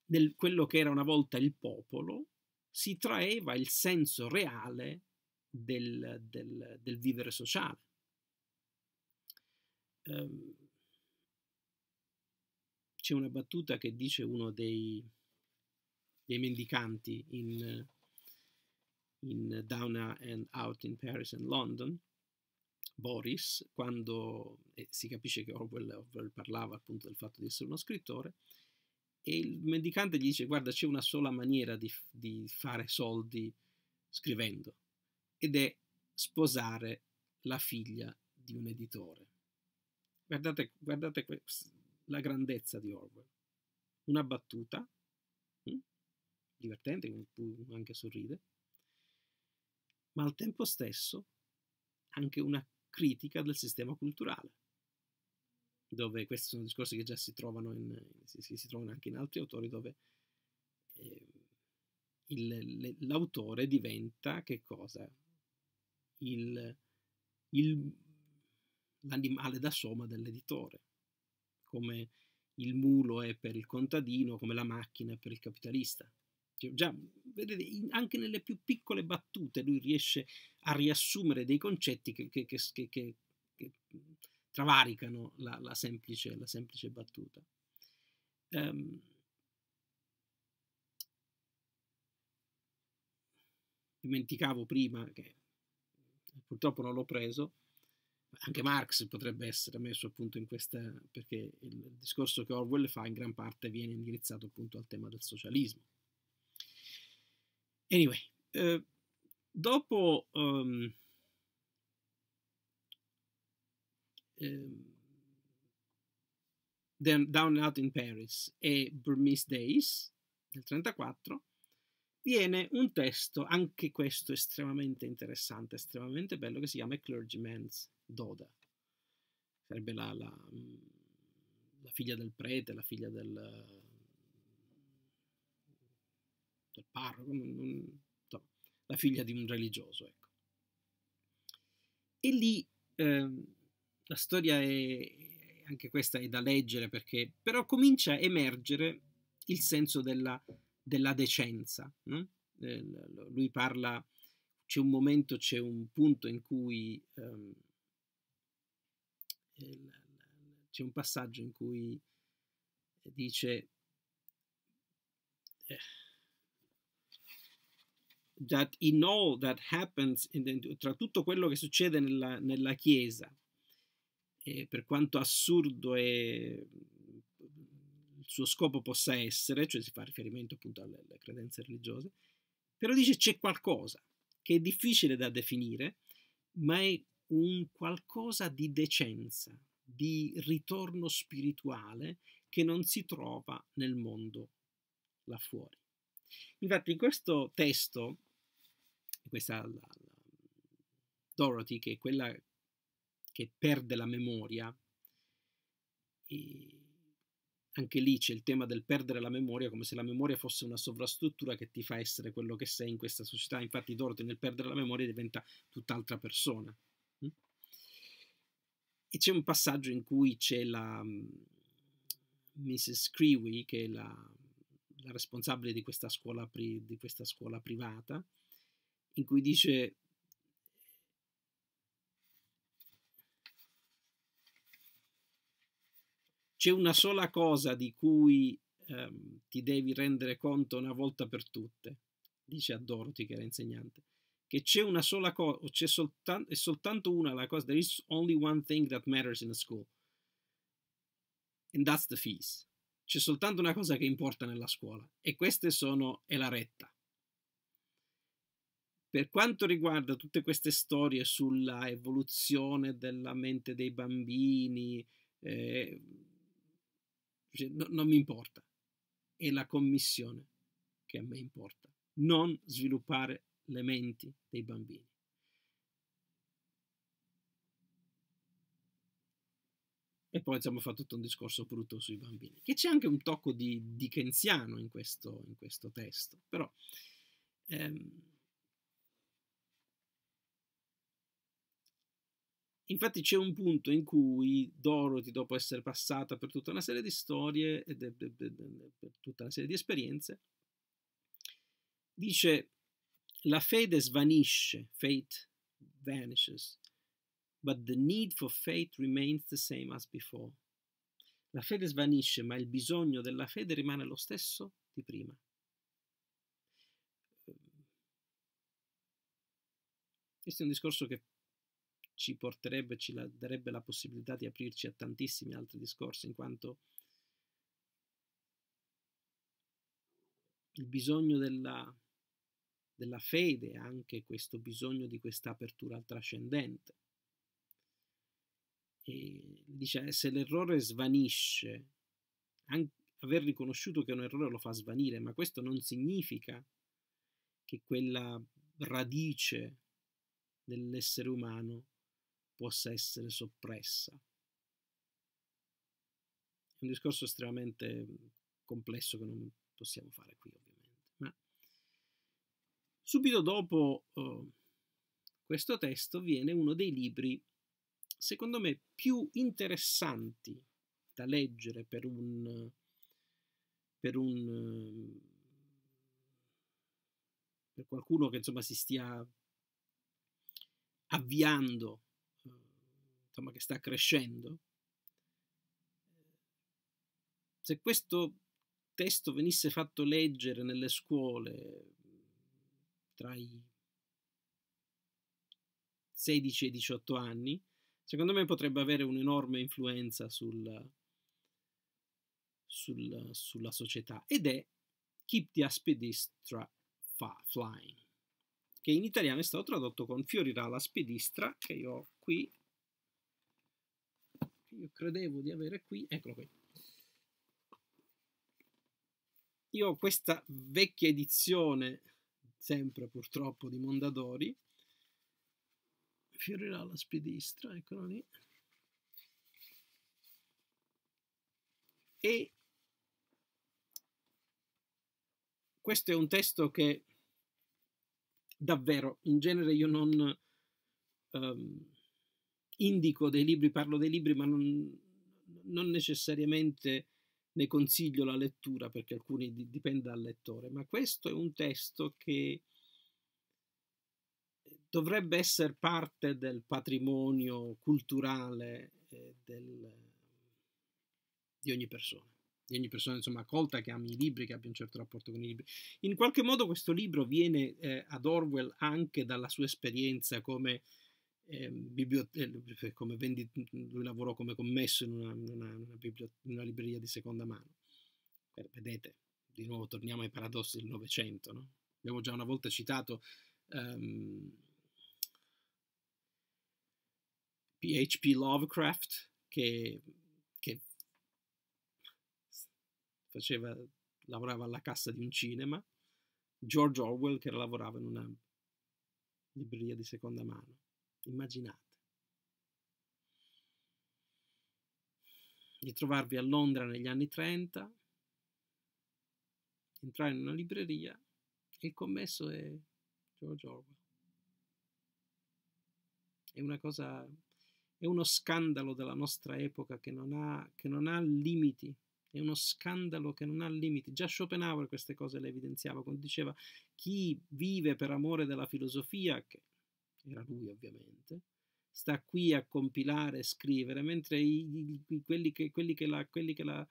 nel, quello che era una volta il popolo si traeva il senso reale del, del, del vivere sociale. Um, c'è una battuta che dice uno dei, dei mendicanti in, in Down and Out in Paris and London, Boris, quando eh, si capisce che Orwell, Orwell, parlava appunto del fatto di essere uno scrittore, e il mendicante gli dice guarda c'è una sola maniera di, di fare soldi scrivendo ed è sposare la figlia di un editore. Guardate, guardate la grandezza di Orwell. Una battuta, mh? Mm, divertente, uno anche sorride, ma al tempo stesso anche una critica del sistema culturale, dove questi sono discorsi che già si trovano, in, si, si trovano anche in altri autori, dove eh, il, l'autore diventa che cosa? Il, il, l'animale da soma dell'editore come il mulo è per il contadino, come la macchina è per il capitalista. Cioè, già, vedete, anche nelle più piccole battute lui riesce a riassumere dei concetti che, che, che, che travaricano la, la, semplice, la, semplice, battuta. Um, dimenticavo prima che purtroppo non l'ho preso, anche Marx potrebbe essere messo appunto in questa, perché il discorso che Orwell fa in gran parte viene indirizzato appunto al tema del socialismo. Anyway, eh, dopo um, eh, Down and Out in Paris e Burmese Days del 1934, viene un testo, anche questo estremamente interessante, estremamente bello, che si chiama Clergyman's Doda. Sarebbe la, la, mm, la figlia del prete, la figlia del, del parroco, no, la figlia di un religioso. Ecco. E lì eh, la storia è, anche questa è da leggere perché però comincia a emergere il senso della della decenza. No? Eh, lui parla, c'è un momento, c'è un punto in cui ehm, c'è un passaggio in cui dice eh, that in all that happens the, tra tutto quello che succede nella, nella Chiesa, eh, per quanto assurdo e suo scopo possa essere, cioè si fa riferimento appunto alle, alle credenze religiose, però dice c'è qualcosa che è difficile da definire, ma è un qualcosa di decenza, di ritorno spirituale che non si trova nel mondo là fuori. Infatti in questo testo, questa la, la Dorothy, che è quella che perde la memoria, anche lì c'è il tema del perdere la memoria, come se la memoria fosse una sovrastruttura che ti fa essere quello che sei in questa società. Infatti Dorothy nel perdere la memoria diventa tutt'altra persona. Mm? E c'è un passaggio in cui c'è la Mrs. Mm, Creewey, che è la, la responsabile di questa, scuola, di questa scuola privata, in cui dice C'è una sola cosa di cui ehm, ti devi rendere conto una volta per tutte, dice a Dorothy che era insegnante, che c'è una sola cosa, c'è soltan- è soltanto una la cosa, there is only one thing that matters in a school, and that's the fees. C'è soltanto una cosa che importa nella scuola, e queste sono, è la retta. Per quanto riguarda tutte queste storie sulla evoluzione della mente dei bambini, eh, cioè, no, non mi importa, è la commissione che a me importa, non sviluppare le menti dei bambini. E poi insomma fa tutto un discorso brutto sui bambini, che c'è anche un tocco di dickensiano in questo, in questo testo, però ehm, Infatti c'è un punto in cui Dorothy, dopo essere passata per tutta una serie di storie e per tutta una serie di esperienze, dice la fede svanisce, faith vanishes, but the need for faith remains the same as before. La fede svanisce, ma il bisogno della fede rimane lo stesso di prima. Ehm, questo è un discorso che ci porterebbe, ci la, darebbe la possibilità di aprirci a tantissimi altri discorsi, in quanto il bisogno della, della fede, anche questo bisogno di questa apertura al trascendente. E dice, se l'errore svanisce, anche, aver riconosciuto che un errore lo fa svanire, ma questo non significa che quella radice dell'essere umano possa essere soppressa. È un discorso estremamente complesso che non possiamo fare qui ovviamente, ma subito dopo eh, questo testo viene uno dei libri, secondo me, più interessanti da leggere per un, per un per qualcuno che insomma si stia avviando insomma, che sta crescendo, se questo testo venisse fatto leggere nelle scuole tra i 16 e i 18 anni, secondo me potrebbe avere un'enorme influenza sulla, sulla, sulla società ed è Keep the Aspidistra Flying, che in italiano è stato tradotto con Fiorirà la spedistra, che io ho qui che io credevo di avere qui, eccolo qui. Io ho questa vecchia edizione, sempre purtroppo, di Mondadori. Fiorirà la spedistra, eccolo lì. E questo è un testo che davvero in genere io non um, indico dei libri, parlo dei libri, ma non, non necessariamente ne consiglio la lettura perché alcuni dipende dal lettore, ma questo è un testo che eh, dovrebbe essere parte del patrimonio culturale eh, del, di ogni persona, di ogni persona insomma accolta che ami i libri, che abbia un certo rapporto con i libri. In qualche modo questo libro viene eh, ad Orwell anche dalla sua esperienza come Ehm, eh, come vendit- mhmm, lui lavorò come commesso in una, una, una, una libreria di seconda mano. Eh, vedete, di nuovo torniamo ai paradossi del Novecento. No? Abbiamo già una volta citato um, ehm, PHP Lovecraft che, che faceva, lavorava alla cassa di un cinema, George Orwell che lavorava in una libreria di seconda mano. Immaginate di trovarvi a Londra negli anni 30, entrare in una libreria e il commesso è George Orwell. È una cosa, è uno scandalo della nostra epoca che non ha, che non ha limiti è uno scandalo che non ha limiti. Già Schopenhauer queste cose le evidenziava quando diceva chi vive per amore della filosofia, che era lui ovviamente, sta qui a compilare e scrivere, mentre i, i, quelli, che, quelli, che la, quelli che, la,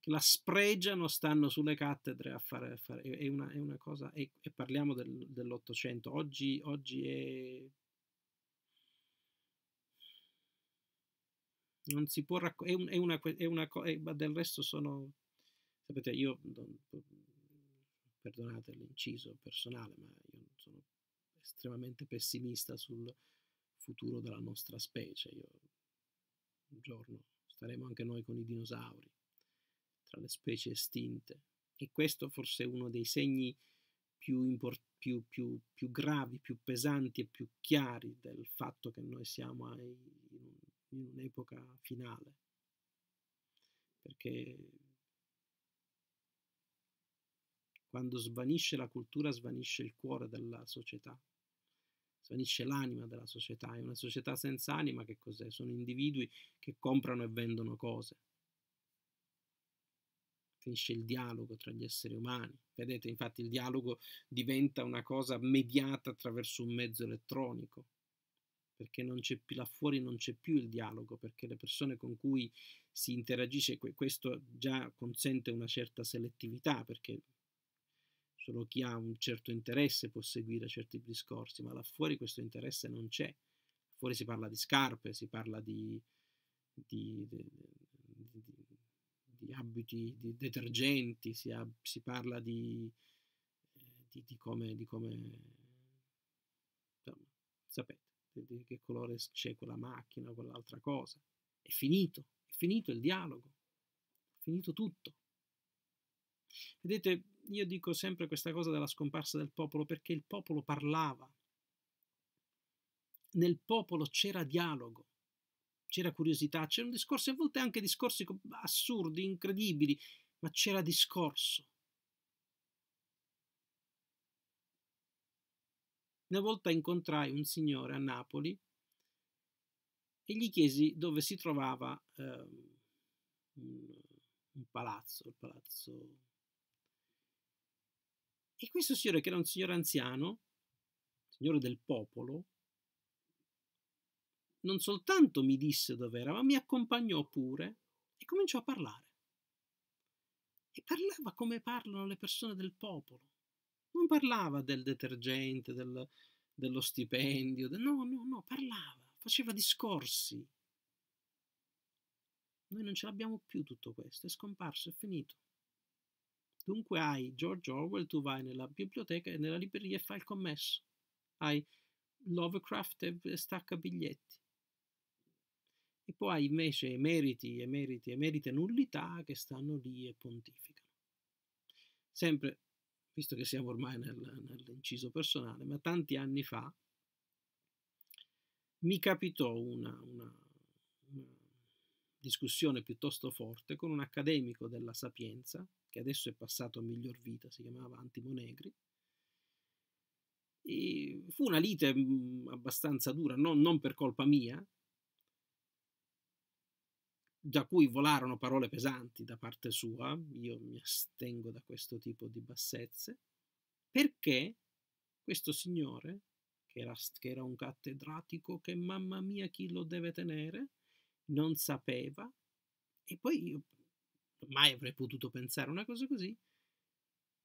che, la, spregiano stanno sulle cattedre a fare... A fare è, una, è, una, cosa... È, e parliamo del, dell'Ottocento, oggi, oggi è... Non si può raccontare, è, una, è una cosa, del resto sono, sapete, io, perdonate l'inciso personale, ma io sono estremamente pessimista sul futuro della nostra specie. Io, un giorno staremo anche noi con i dinosauri, tra le specie estinte. E questo forse è uno dei segni più, più, più, più gravi, più pesanti e più chiari del fatto che noi siamo in un'epoca finale. Perché quando svanisce la cultura, svanisce il cuore della società, svanisce l'anima della società. È una società senza anima che cos'è? Sono individui che comprano e vendono cose. Finisce il dialogo tra gli esseri umani. Vedete, infatti, il dialogo diventa una cosa mediata attraverso un mezzo elettronico perché più, là fuori non c'è più il dialogo, perché le persone con cui si interagisce, questo già consente una certa selettività, perché Solo chi ha un certo interesse può seguire certi discorsi, ma là fuori questo interesse non c'è. Fuori si parla di scarpe, si parla di, di, di, di abiti, di detergenti, si, ha, si parla di, come, di come sapete, di che colore c'è quella macchina, o quell'altra cosa. È finito, è finito il dialogo, è finito tutto. Vedete, io dico sempre questa cosa della scomparsa del popolo perché il popolo parlava. Nel popolo c'era dialogo, c'era curiosità, c'erano discorsi, a volte anche discorsi assurdi, incredibili, ma c'era discorso. Una volta incontrai un signore a Napoli e gli chiesi dove si trovava eh, un, un palazzo, il palazzo e questo signore, che era un signore anziano, signore del popolo, non soltanto mi disse dov'era, ma mi accompagnò pure e cominciò a parlare. E parlava come parlano le persone del popolo. Non parlava del detergente, del, dello stipendio, del, no, no, no, parlava, faceva discorsi. Noi non ce l'abbiamo più tutto questo, è scomparso, è finito. Dunque hai George Orwell, tu vai nella biblioteca e nella libreria e fai il commesso. Hai Lovecraft e stacca biglietti. E poi hai invece emeriti, emeriti, emerite nullità che stanno lì e pontificano. Sempre, visto che siamo ormai nel, nell'inciso personale, ma tanti anni fa mi capitò una, una, una discussione piuttosto forte con un accademico della Sapienza che adesso è passato a miglior vita, si chiamava Antimonegri. E fu una lite mhmm, abbastanza dura, non, non per colpa mia, da cui volarono parole pesanti da parte sua, io mi astengo da questo tipo di bassezze, perché questo signore, che era, che era un cattedratico, che mamma mia chi lo deve tenere, non sapeva, e poi io mai avrei potuto pensare una cosa così,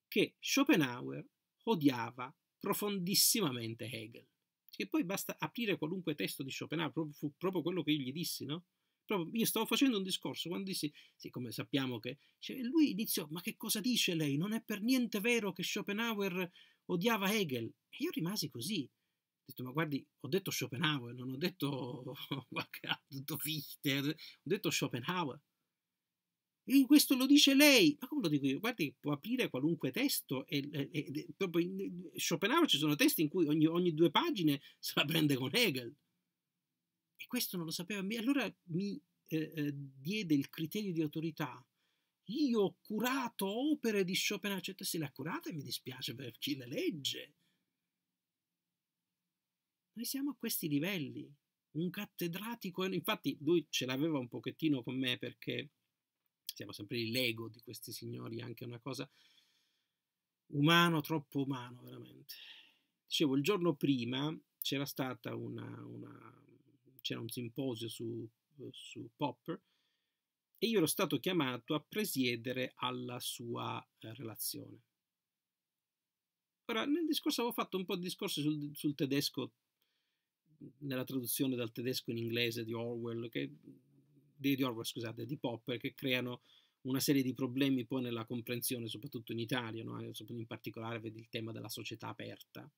che Schopenhauer odiava profondissimamente Hegel. Che poi basta aprire qualunque testo di Schopenhauer, proprio, fu proprio quello che io gli dissi, no? Proprio, io stavo facendo un discorso quando dissi, siccome sappiamo che... Cioè, lui iniziò, ma che cosa dice lei? Non è per niente vero che Schopenhauer odiava Hegel. E io rimasi così. Ho detto, ma guardi, ho detto Schopenhauer, non ho detto <laughs> qualche altro Fichte, ho detto Schopenhauer. E questo lo dice lei, ma come lo dico io? Guardi, può aprire qualunque testo. E, e, e proprio in Schopenhauer ci sono testi in cui ogni, ogni, due pagine <laughs> se la prende con Hegel. E questo non lo sapeva. Allora mi eh, eh, diede il criterio di autorità. Io ho curato opere di Schopenhauer, certo cioè, se le ha curate mi dispiace per chi le legge. Noi siamo a questi livelli. Un cattedratico, infatti lui ce l'aveva un pochettino con me perché stiamo sempre l'ego di questi signori, anche una cosa umano, troppo umano veramente. Dicevo, il giorno prima c'era stata una, una c'era un simposio su, su Popper e io ero stato chiamato a presiedere alla sua eh, relazione. Ora, nel discorso avevo fatto un po' di discorsi sul, sul tedesco, nella traduzione dal tedesco in inglese di Orwell, che di, di Orwell, scusate, di Popper, che creano una serie di problemi poi nella comprensione, soprattutto in Italia, no? Eh, in particolare vedi il tema della società aperta,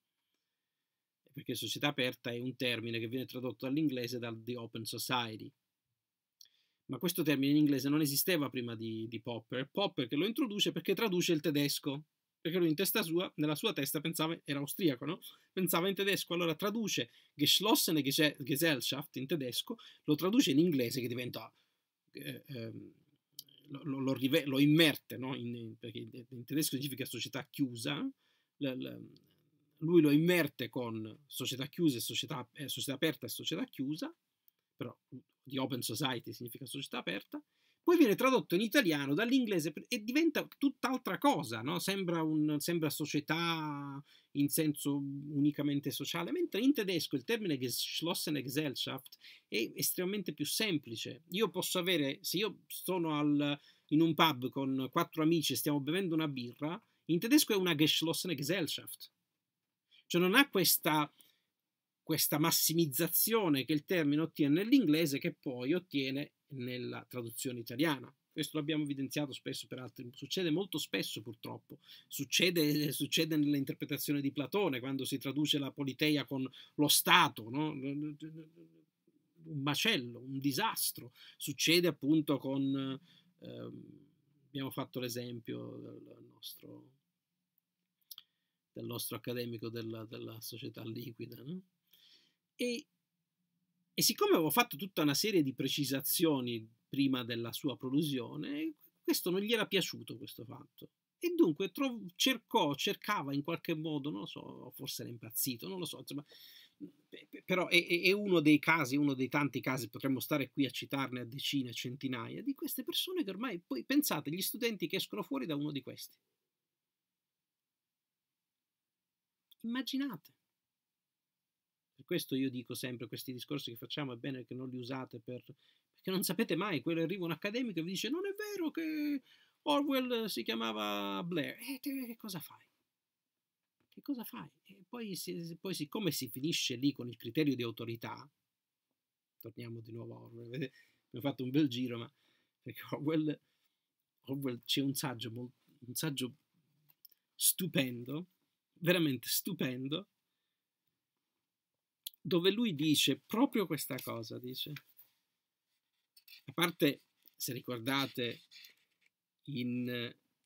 perché società aperta è un termine che viene tradotto dall'inglese dal The Open Society, ma questo termine in inglese non esisteva prima di, di Popper, Popper che lo introduce perché traduce il tedesco, perché lui in testa sua, nella sua testa pensava, era austriaco, no? pensava in tedesco, allora traduce geschlossene Gesellschaft in tedesco, lo traduce in inglese che diventa, eh, eh, lo, lo, lo, immerte, no? in, perché in tedesco significa società chiusa, lui lo immerte con società chiuse, società, eh, società aperta e società chiusa, però di open society significa società aperta, poi viene tradotto in italiano dall'inglese e diventa tutt'altra cosa, no? sembra, un, sembra, società in senso unicamente sociale, mentre in tedesco il termine Gesellschaft è estremamente più semplice. Io posso avere, se io sono al, in un pub con quattro amici e stiamo bevendo una birra, in tedesco è una Geschlossene Gesellschaft, cioè non ha questa questa massimizzazione che il termine ottiene nell'inglese che poi ottiene nella traduzione italiana. Questo l'abbiamo evidenziato spesso per altri, succede molto spesso purtroppo, succede, succede nell'interpretazione di Platone quando si traduce la Politeia con lo Stato, no? un macello, un disastro, succede appunto con, ehm, abbiamo fatto l'esempio del nostro, del nostro accademico della, della società liquida, no? e e siccome avevo fatto tutta una serie di precisazioni prima della sua prolusione, questo non gli era piaciuto questo fatto. E dunque trov- cercò, cercava in qualche modo, non lo so, forse era impazzito, non lo so, insomma, però è, è, uno dei casi, uno dei tanti casi, potremmo stare qui a citarne a decine, centinaia, di queste persone che ormai, poi pensate, gli studenti che escono fuori da uno di questi. Immaginate. Per questo io dico sempre questi discorsi che facciamo, è bene che non li usate per... perché non sapete mai, quello arriva un accademico e vi dice non è vero che Orwell si chiamava Blair. E eh, che cosa fai? Che cosa fai? E poi, si, poi siccome si finisce lì con il criterio di autorità, torniamo di nuovo a Orwell, abbiamo fatto un bel giro, ma perché Orwell, Orwell c'è un saggio, un saggio stupendo, veramente stupendo, dove lui dice proprio questa cosa, dice. A parte, se ricordate, in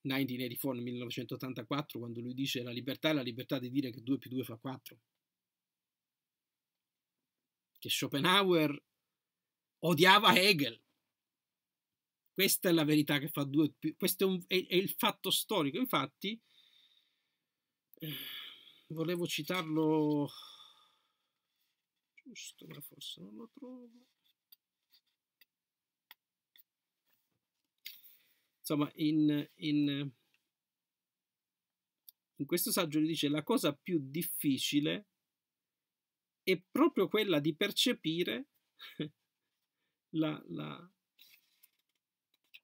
1984, eh, 1984, quando lui dice la libertà è la libertà di dire che 2 più 2 fa 4. Che Schopenhauer odiava Hegel. Questa è la verità che fa 2 più... Questo è, un, è, è, il fatto storico. Infatti, eh, volevo citarlo questo, ma forse non lo trovo. Insomma, in, in, in questo saggio lui dice la cosa più difficile è proprio quella di percepire <laughs> la, la,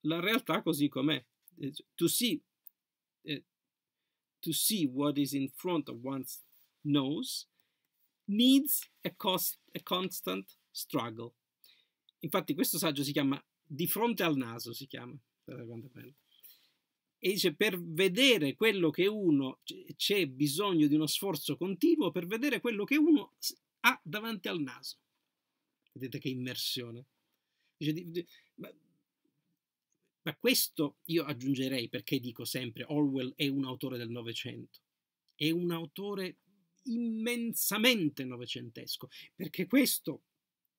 la realtà così com'è. Eh, cioè, to see, eh, to see what is in front of one's nose needs a, cost, a constant struggle. Infatti questo saggio si chiama Di fronte al naso, si chiama. E dice per vedere quello che uno c'è bisogno di uno sforzo continuo per vedere quello che uno ha davanti al naso. Vedete che immersione. Dice, di, di, ma, ma questo io aggiungerei perché dico sempre Orwell è un autore del Novecento, è un autore immensamente novecentesco, perché questo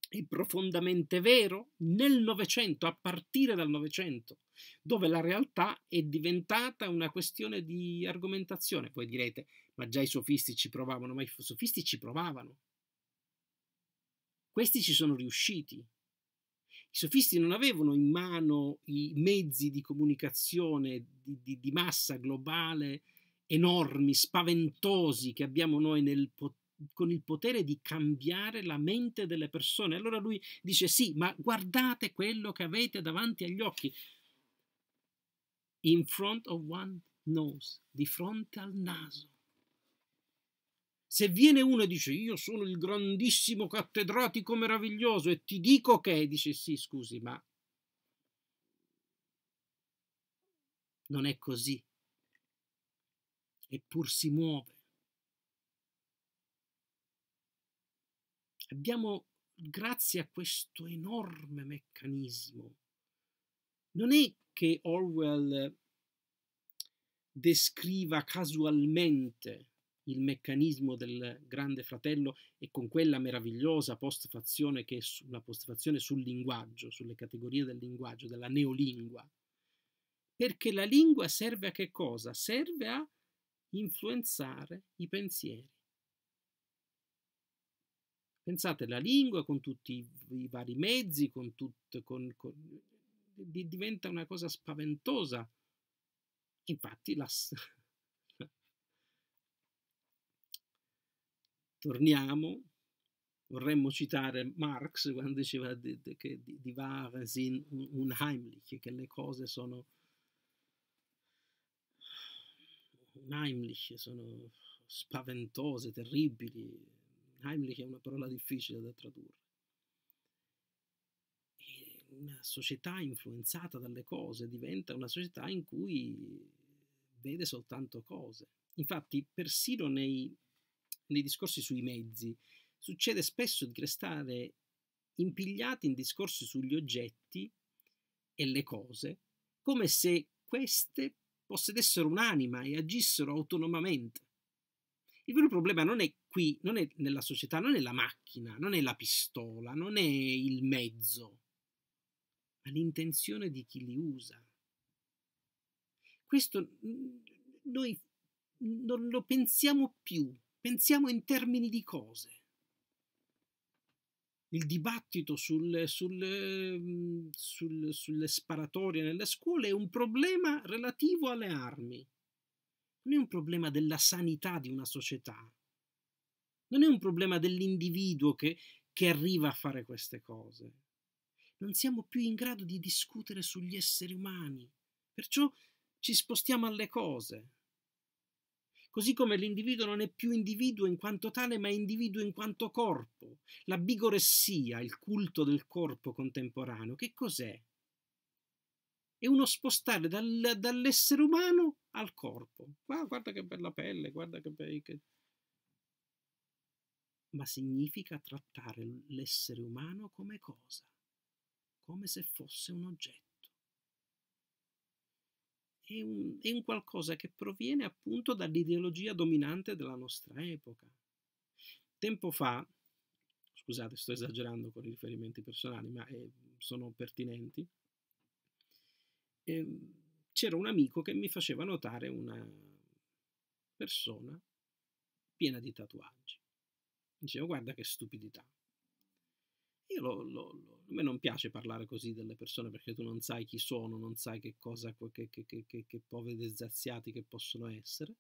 è profondamente vero nel Novecento, a partire dal Novecento, dove la realtà è diventata una questione di argomentazione. Voi direte, ma già i sofisti ci provavano, ma i sofisti ci provavano. Questi ci sono riusciti. I sofisti non avevano in mano i mezzi di comunicazione di, di, di massa globale enormi, spaventosi che abbiamo noi nel, con il potere di cambiare la mente delle persone. Allora lui dice sì, ma guardate quello che avete davanti agli occhi. In front of one nose, di fronte al naso. Se viene uno e dice io sono il grandissimo cattedratico meraviglioso e ti dico che, dice sì, scusi, ma non è così eppur si muove. Abbiamo, grazie a questo enorme meccanismo, non è che Orwell descriva casualmente il meccanismo del Grande Fratello e con quella meravigliosa postfazione che è una postfazione sul linguaggio, sulle categorie del linguaggio, della neolingua. Perché la lingua serve a che cosa? Serve a influenzare i pensieri. Pensate alla lingua con tutti i, vari mezzi, con tutto, con, con, diventa una cosa spaventosa. Infatti, la, <laughs> torniamo, vorremmo citare Marx quando diceva di, di, di, di sind unheimlich, che le cose sono Heimlich sono spaventose, terribili. Heimlich è una parola difficile da tradurre. E una società influenzata dalle cose diventa una società in cui vede soltanto cose. Infatti, persino nei, nei discorsi sui mezzi, succede spesso di restare impigliati in discorsi sugli oggetti e le cose, come se queste possedessero un'anima e agissero autonomamente. Il vero problema non è qui, non è nella società, non è la macchina, non è la pistola, non è il mezzo, ma l'intenzione di chi li usa. Questo noi non lo pensiamo più, pensiamo in termini di cose il dibattito sul, sul, mhmm, sul, sulle sparatorie nelle scuole è un problema relativo alle armi, non è un problema della sanità di una società, non è un problema dell'individuo che, che arriva a fare queste cose. Non siamo più in grado di discutere sugli esseri umani, perciò ci spostiamo alle cose. Così come l'individuo non è più individuo in quanto tale, ma individuo in quanto corpo. La bigoressia, il culto del corpo contemporaneo, che cos'è? È uno spostare dal, dall'essere umano al corpo. Ah, guarda che bella pelle, guarda che bella... Che... Ma significa trattare l'essere umano come cosa? Come se fosse un oggetto è un, è un qualcosa che proviene appunto dall'ideologia dominante della nostra epoca. Tempo fa, scusate sto esagerando con i riferimenti personali, ma eh, sono pertinenti, eh, c'era un amico che mi faceva notare una persona piena di tatuaggi. Dicevo, guarda che stupidità, io lo, lo, lo, a me non piace parlare così delle persone perché tu non sai chi sono, non sai che cosa, che, che, che, che poveri disgraziati che possono essere.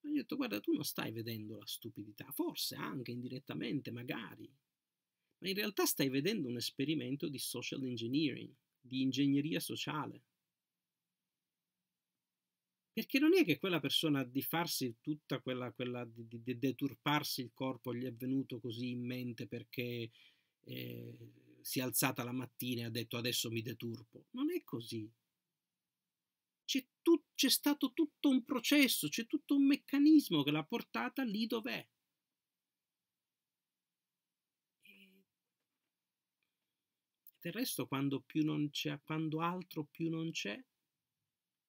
Ma gli ho detto, guarda, tu non stai vedendo la stupidità, forse anche indirettamente, magari, ma in realtà stai vedendo un esperimento di social engineering, di ingegneria sociale. Perché non è che quella persona di farsi tutta quella, quella di, di, di deturparsi il corpo gli è venuto così in mente perché si è alzata la mattina e ha detto adesso mi deturpo. Non è così. C'è, tu, c'è stato tutto un processo, c'è tutto un meccanismo che l'ha portata lì dov'è. Del resto, quando, più non c'è, quando altro più non c'è,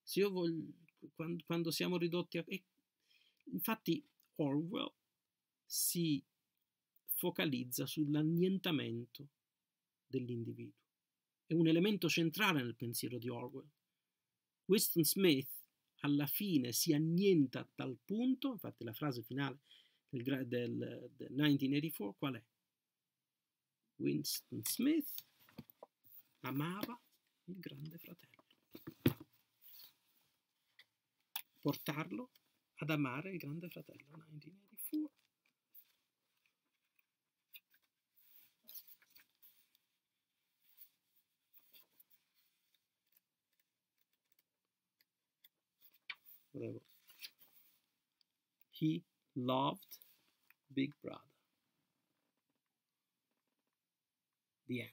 se io voglio, quando, quando siamo ridotti a... E, infatti Orwell si focalizza sull'annientamento dell'individuo. È un elemento centrale nel pensiero di Orwell. Winston Smith alla fine si annienta a tal punto, infatti la frase finale del, del, del 1984 qual è? Winston Smith amava il grande fratello. Portarlo ad amare il grande fratello 1984. whatever. He loved Big Brother. The End.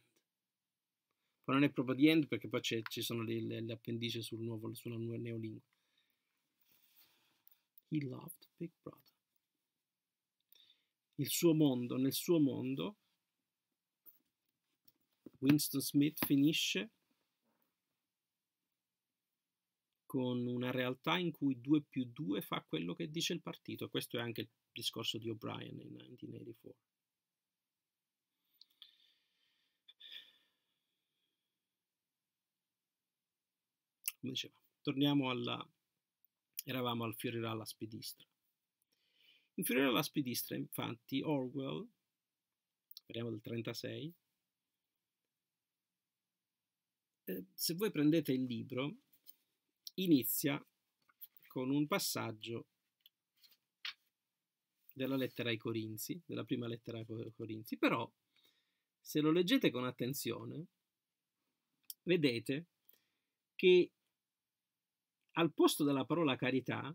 Poi non è proprio The End perché poi ci sono le, le, le appendici sul nuovo, sulla nuova neolingua. He loved Big Brother. Il suo mondo, nel suo mondo, Winston Smith finisce con una realtà in cui 2 più 2 fa quello che dice il partito. Questo è anche il discorso di O'Brien in 1984. Come diceva, torniamo alla... eravamo al Fiorirà alla spedistra. In Fiorirà alla spedistra, infatti, Orwell, parliamo del 36, eh, se voi prendete il libro, inizia con un passaggio della lettera ai Corinzi, della prima lettera ai Corinzi, però se lo leggete con attenzione vedete che al posto della parola carità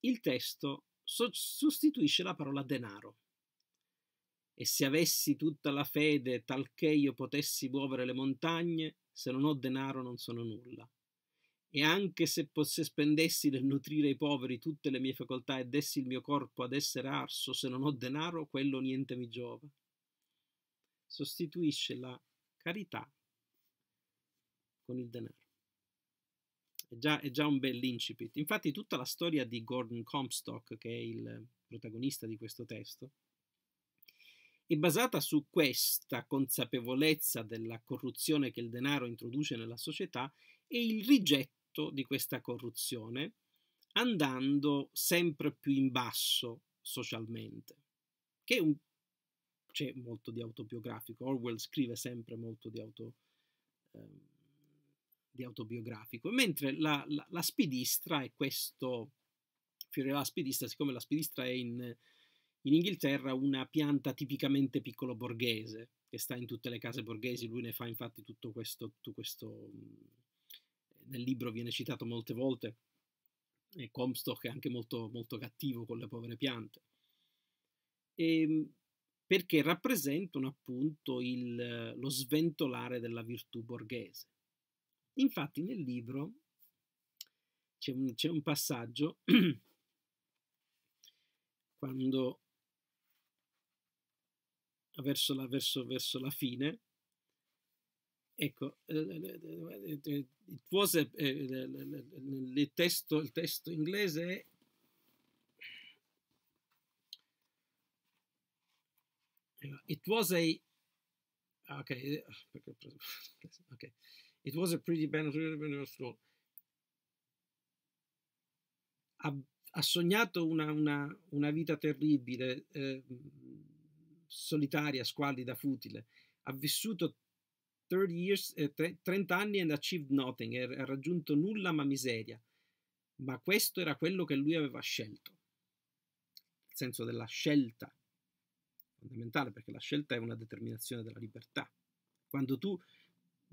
il testo sostituisce la parola denaro. E se avessi tutta la fede talché io potessi muovere le montagne, se non ho denaro non sono nulla e anche se, se spendessi nel nutrire i poveri tutte le mie facoltà e dessi il mio corpo ad essere arso, se non ho denaro, quello niente mi giova. Sostituisce la carità con il denaro. È già, è già un bell'incipit. Infatti tutta la storia di Gordon Comstock, che è il protagonista di questo testo, è basata su questa consapevolezza della corruzione che il denaro introduce nella società e il rigetto effetto di questa corruzione andando sempre più in basso socialmente, che un... c'è molto di autobiografico, Orwell scrive sempre molto di, auto, eh, di autobiografico, mentre la, la, la, spidistra è questo, fiore la spidistra, siccome la spidistra è in, in Inghilterra una pianta tipicamente piccolo borghese, che sta in tutte le case borghesi, lui ne fa infatti tutto questo, tutto questo nel libro viene citato molte volte, e Comstock è anche molto, molto cattivo con le povere piante, e, ehm, perché rappresentano appunto il, lo sventolare della virtù borghese. Infatti nel libro c'è un, un, passaggio <clears throat> quando verso la, verso, verso la fine Ecco, it was a, il, testo, il testo inglese è It was a ah, okay, eh, <laughs> okay. It was a pretty beneficial ha, ha sognato una, una, una vita terribile, eh, solitaria, squallida, futile. Ha vissuto 30, years, eh, 30 anni and achieved nothing, er, ha raggiunto nulla ma miseria. Ma questo era quello che lui aveva scelto. Il senso della scelta, fondamentale, perché la scelta è una determinazione della libertà. Quando tu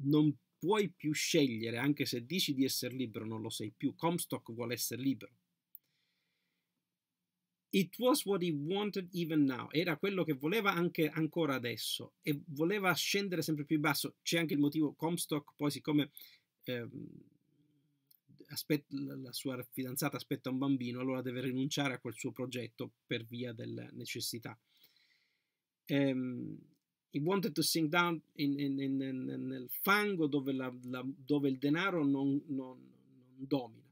non puoi più scegliere, anche se dici di essere libero, non lo sei più. Comstock vuole essere libero. It was what he wanted even now. Era quello che voleva anche ancora adesso e voleva scendere sempre più in basso. C'è anche il motivo Comstock, poi siccome eh, aspetta, la sua fidanzata aspetta un bambino, allora deve rinunciare a quel suo progetto per via della necessità. Um, he wanted to sink down in, in, in, nel fango dove, la, la, dove, il denaro non, non, non domina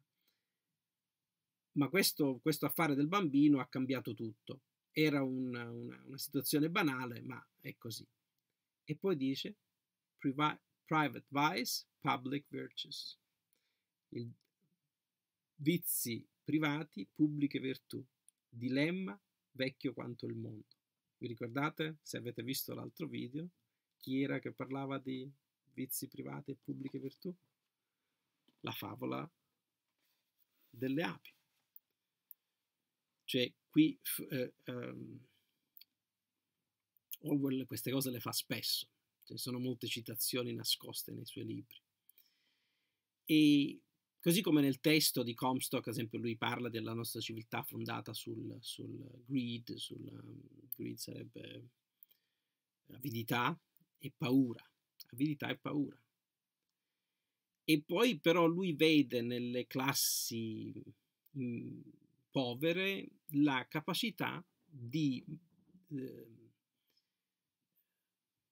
ma questo, questo affare del bambino ha cambiato tutto. Era una, una, una situazione banale, ma è così. E poi dice private vice, public virtues. Il, vizi privati, pubbliche virtù. Dilemma vecchio quanto il mondo. Vi ricordate, se avete visto l'altro video, chi era che parlava di vizi privati e pubbliche virtù? La favola delle api. Cioè, qui eh, um, Orwell queste cose le fa spesso, ci ne sono molte citazioni nascoste nei suoi libri. E così come nel testo di Comstock, ad esempio, lui parla della nostra civiltà fondata sul, sul greed, sul ehm, greed sarebbe avidità e paura, avidità e paura. E poi però lui vede nelle classi mm, povere la capacità di, eh,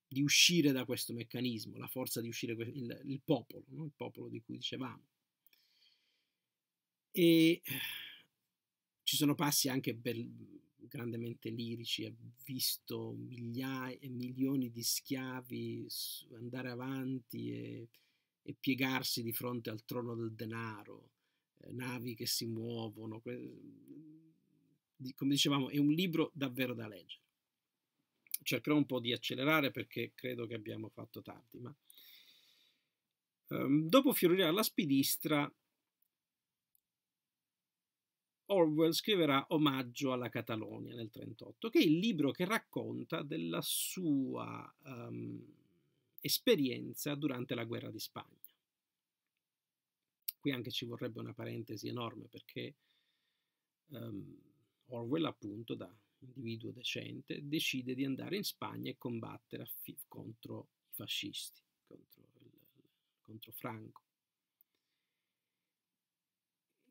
di, uscire da questo meccanismo, la forza di uscire, il, il popolo, no? il popolo di cui dicevamo. E ci sono passi anche grandemente lirici, ha visto migliaia, e milioni di schiavi andare avanti e, e piegarsi di fronte al trono del denaro navi che si muovono. Come dicevamo, è un libro davvero da leggere. Cercherò un po' di accelerare perché credo che abbiamo fatto tardi, ma um, dopo Fiorire alla spidistra, Orwell scriverà Omaggio alla Catalogna nel 1938, che è il libro che racconta della sua um, esperienza durante la guerra di Spagna qui anche ci vorrebbe una parentesi enorme perché um, Orwell, appunto, da individuo decente, decide di andare in Spagna e combattere contro i fascisti, contro, il, contro Franco.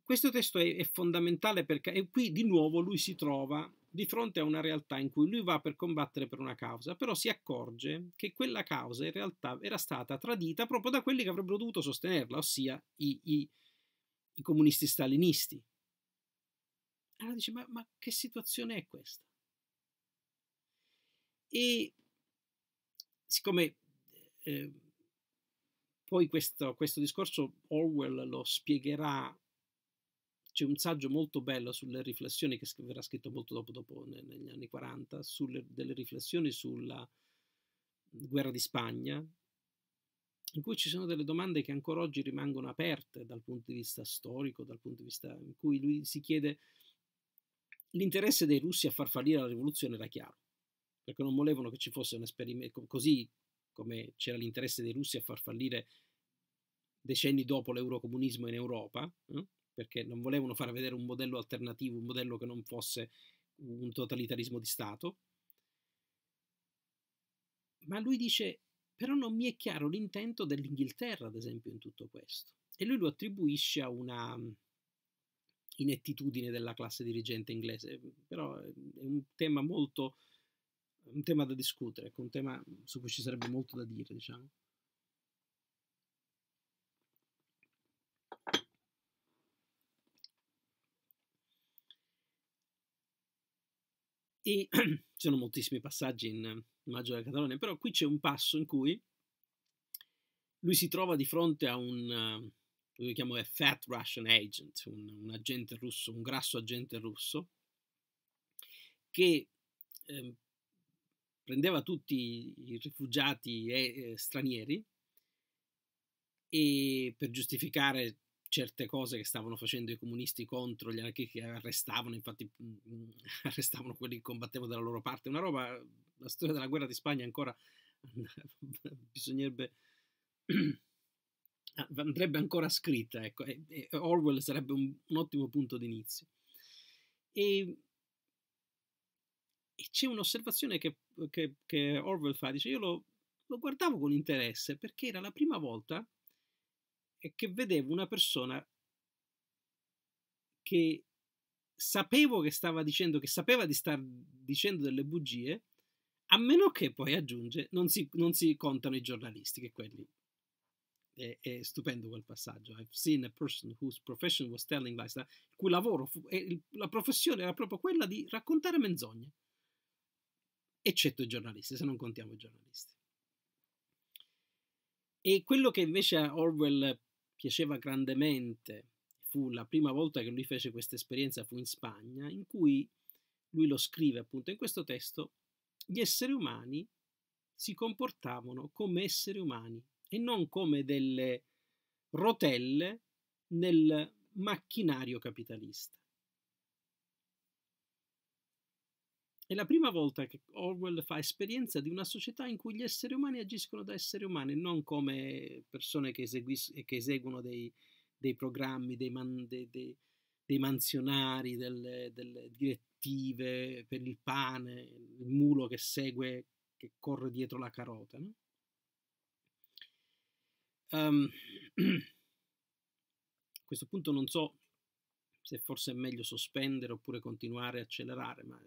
Questo testo è, è fondamentale perché qui di nuovo lui si trova di fronte a una realtà in cui lui va per combattere per una causa, però si accorge che quella causa in realtà era stata tradita proprio da quelli che avrebbero dovuto sostenerla, ossia i, i, i comunisti stalinisti. Allora dice, ma, ma che situazione è questa? E siccome eh, poi questo, questo, discorso Orwell lo spiegherà c'è un saggio molto bello sulle riflessioni che verrà scritto molto dopo, dopo negli anni 40, sulle, delle riflessioni sulla guerra di Spagna, in cui ci sono delle domande che ancora oggi rimangono aperte dal punto di vista storico, dal punto di vista in cui lui si chiede l'interesse dei russi a far fallire la rivoluzione era chiaro, perché non volevano che ci fosse un esperimento così come c'era l'interesse dei russi a far fallire decenni dopo l'eurocomunismo in Europa, eh? perché non volevano far vedere un modello alternativo, un modello che non fosse un totalitarismo di Stato. Ma lui dice, però non mi è chiaro l'intento dell'Inghilterra, ad esempio, in tutto questo. E lui lo attribuisce a una mm, inettitudine della classe dirigente inglese, però eh, è un tema molto, un tema da discutere, ecco, un tema su cui ci sarebbe molto da dire, diciamo. E <clears throat> ci sono moltissimi passaggi in eh, Maggio della Catalogna, però qui c'è un passo in cui lui si trova di fronte a un, lui eh, lo chiamo Fat Russian Agent, un, un agente russo, un grasso agente russo, che eh, prendeva tutti i rifugiati e, eh, stranieri e per giustificare certe cose che stavano facendo i comunisti contro gli anarchisti che arrestavano, infatti mm, mm, <laughs> arrestavano quelli che combattevano dalla loro parte, una roba, la storia della guerra di Spagna ancora <laughs> bisognerebbe <clears throat> andrebbe ancora scritta, ecco, e, e Orwell sarebbe un, un, ottimo punto d'inizio. E, e c'è un'osservazione che, che, che, Orwell fa, dice io lo, lo guardavo con interesse perché era la prima volta è che vedevo una persona che sapevo che stava dicendo, che sapeva di star dicendo delle bugie, a meno che poi aggiunge, non si, non si contano i giornalisti, che quelli... È, è, stupendo quel passaggio. I've seen a person whose profession was telling lies, il cui lavoro, fu, il, la professione era proprio quella di raccontare menzogne, eccetto i giornalisti, se non contiamo i giornalisti. E quello che invece a Orwell piaceva grandemente, fu la prima volta che lui fece questa esperienza, fu in Spagna, in cui lui lo scrive appunto in questo testo, gli esseri umani si comportavano come esseri umani e non come delle rotelle nel macchinario capitalista. È la prima volta che Orwell fa esperienza di una società in cui gli esseri umani agiscono da esseri umani, non come persone che, eseguis- che eseguono dei, dei programmi, dei, man- dei, dei manzionari, delle, delle, direttive per il pane, il mulo che segue, che corre dietro la carota. No? Um, <clears throat> a questo punto non so se forse è meglio sospendere oppure continuare a accelerare, ma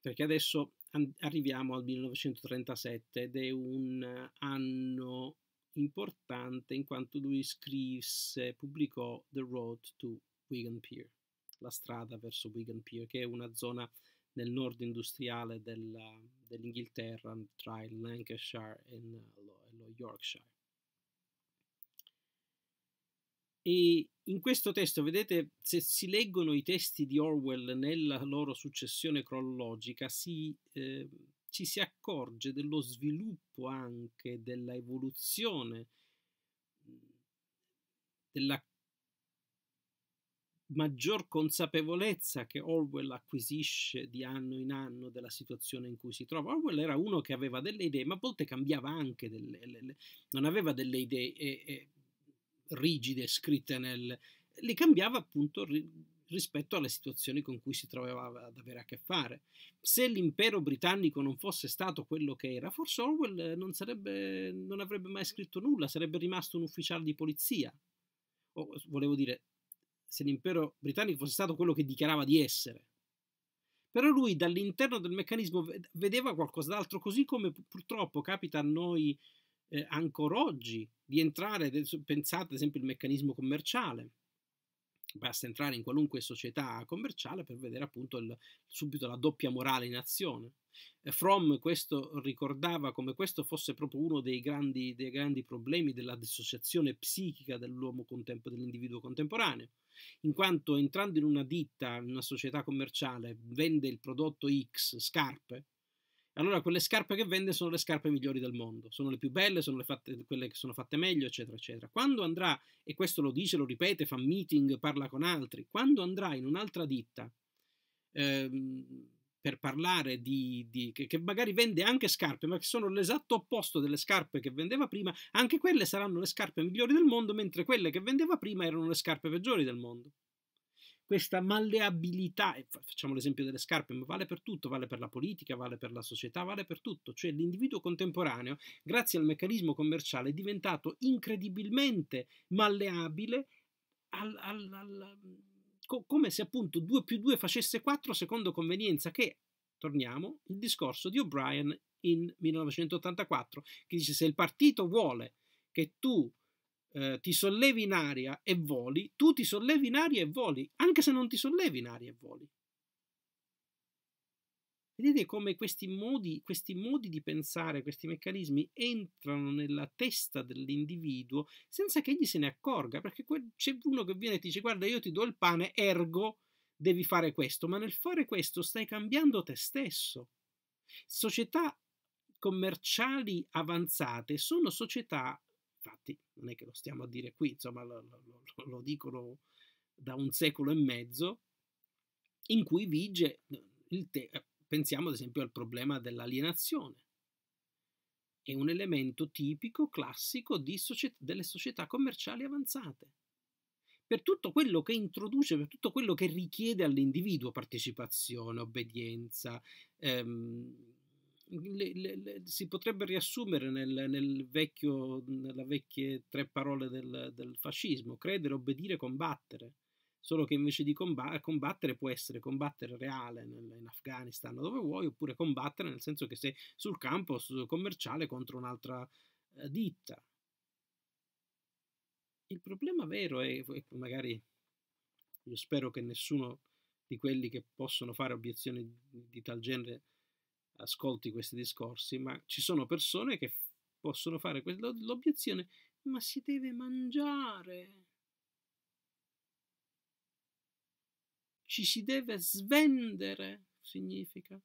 perché adesso arriviamo al 1937 ed è un anno importante in quanto lui scrisse, pubblicò The Road to Wigan Pier, la strada verso Wigan Pier, che è una zona nel nord industriale della, dell'Inghilterra tra il Lancashire e lo, e lo Yorkshire. E in questo testo, vedete, se si leggono i testi di Orwell nella loro successione cronologica, si, eh, ci si accorge dello sviluppo anche della evoluzione della maggior consapevolezza che Orwell acquisisce di anno in anno della situazione in cui si trova. Orwell era uno che aveva delle idee, ma a volte cambiava anche delle, le, non aveva delle idee e, e rigide scritte nel... li cambiava appunto rispetto alle situazioni con cui si trovava ad avere a che fare. Se l'impero britannico non fosse stato quello che era, forse Orwell non, sarebbe, non avrebbe mai scritto nulla, sarebbe rimasto un ufficiale di polizia. O, volevo dire, se l'impero britannico fosse stato quello che dichiarava di essere. Però lui dall'interno del meccanismo vedeva qualcos'altro, così come purtroppo capita a noi eh, ancora oggi di entrare, pensate ad esempio al meccanismo commerciale, basta entrare in qualunque società commerciale per vedere appunto il, subito la doppia morale in azione. Eh, Fromm questo ricordava come questo fosse proprio uno dei grandi, dei grandi problemi della dissociazione psichica dell'uomo contempo, dell'individuo contemporaneo, in quanto entrando in una ditta, in una società commerciale, vende il prodotto X, scarpe, allora quelle scarpe che vende sono le scarpe migliori del mondo, sono le più belle, sono fatte, quelle che sono fatte meglio, eccetera, eccetera. Quando andrà, e questo lo dice, lo ripete, fa meeting, parla con altri, quando andrà in un'altra ditta ehm, per parlare di, di che, che, magari vende anche scarpe, ma che sono l'esatto opposto delle scarpe che vendeva prima, anche quelle saranno le scarpe migliori del mondo, mentre quelle che vendeva prima erano le scarpe peggiori del mondo questa malleabilità, facciamo l'esempio delle scarpe, ma vale per tutto, vale per la politica, vale per la società, vale per tutto, cioè l'individuo contemporaneo, grazie al meccanismo commerciale, è diventato incredibilmente malleabile al, al, al, co come se appunto 2 più 2 facesse 4 secondo convenienza, che, torniamo, il discorso di O'Brien in 1984, che dice se il partito vuole che tu eh, ti sollevi in aria e voli, tu ti sollevi in aria e voli, anche se non ti sollevi in aria e voli. Vedete come questi modi, questi modi di pensare, questi meccanismi entrano nella testa dell'individuo senza che egli se ne accorga, perché c'è uno che viene e ti dice guarda io ti do il pane, ergo devi fare questo, ma nel fare questo stai cambiando te stesso. Società commerciali avanzate sono società infatti non è che lo stiamo a dire qui, insomma lo, lo, lo dicono da un secolo e mezzo, in cui vige eh, il te- eh, pensiamo ad esempio al problema dell'alienazione. È un elemento tipico, classico società, delle società commerciali avanzate. Per tutto quello che introduce, per tutto quello che richiede all'individuo partecipazione, obbedienza, ehm, le, le, le, si potrebbe riassumere nel, nel vecchio, nelle vecchie tre parole del, del, fascismo, credere, obbedire, combattere, solo che invece di combattere, combattere può essere combattere reale nel, in Afghanistan dove vuoi, oppure combattere nel senso che sei sul campo sul commerciale contro un'altra eh, ditta. Il problema vero è, magari io spero che nessuno di quelli che possono fare obiezioni di tal genere ascolti questi discorsi, ma ci sono persone che possono fare l'obiezione, ma si deve mangiare. Ci si deve svendere, significa.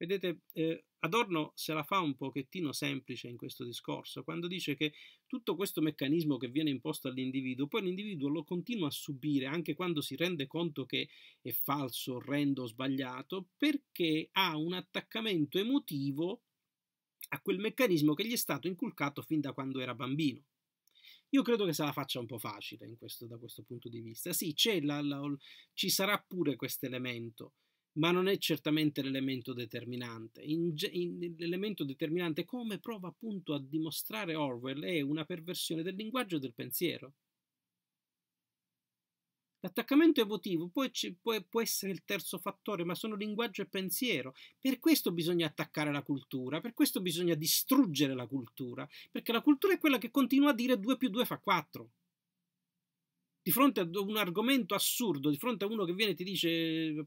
Vedete, eh, Adorno se la fa un pochettino semplice in questo discorso, quando dice che tutto questo meccanismo che viene imposto all'individuo, poi l'individuo lo continua a subire anche quando si rende conto che è falso, orrendo, sbagliato, perché ha un attaccamento emotivo a quel meccanismo che gli è stato inculcato fin da quando era bambino. Io credo che se la faccia un po' facile questo, da questo punto di vista. Sì, la, la, ci sarà pure questo elemento ma non è certamente l'elemento determinante. In, in, l'elemento determinante, come prova appunto a dimostrare Orwell, è una perversione del linguaggio e del pensiero. L'attaccamento emotivo può, può, può essere il terzo fattore, ma sono linguaggio e pensiero. Per questo bisogna attaccare la cultura, per questo bisogna distruggere la cultura, perché la cultura è quella che continua a dire 2 più 2 fa 4 di fronte a un argomento assurdo, di fronte a uno che viene e ti dice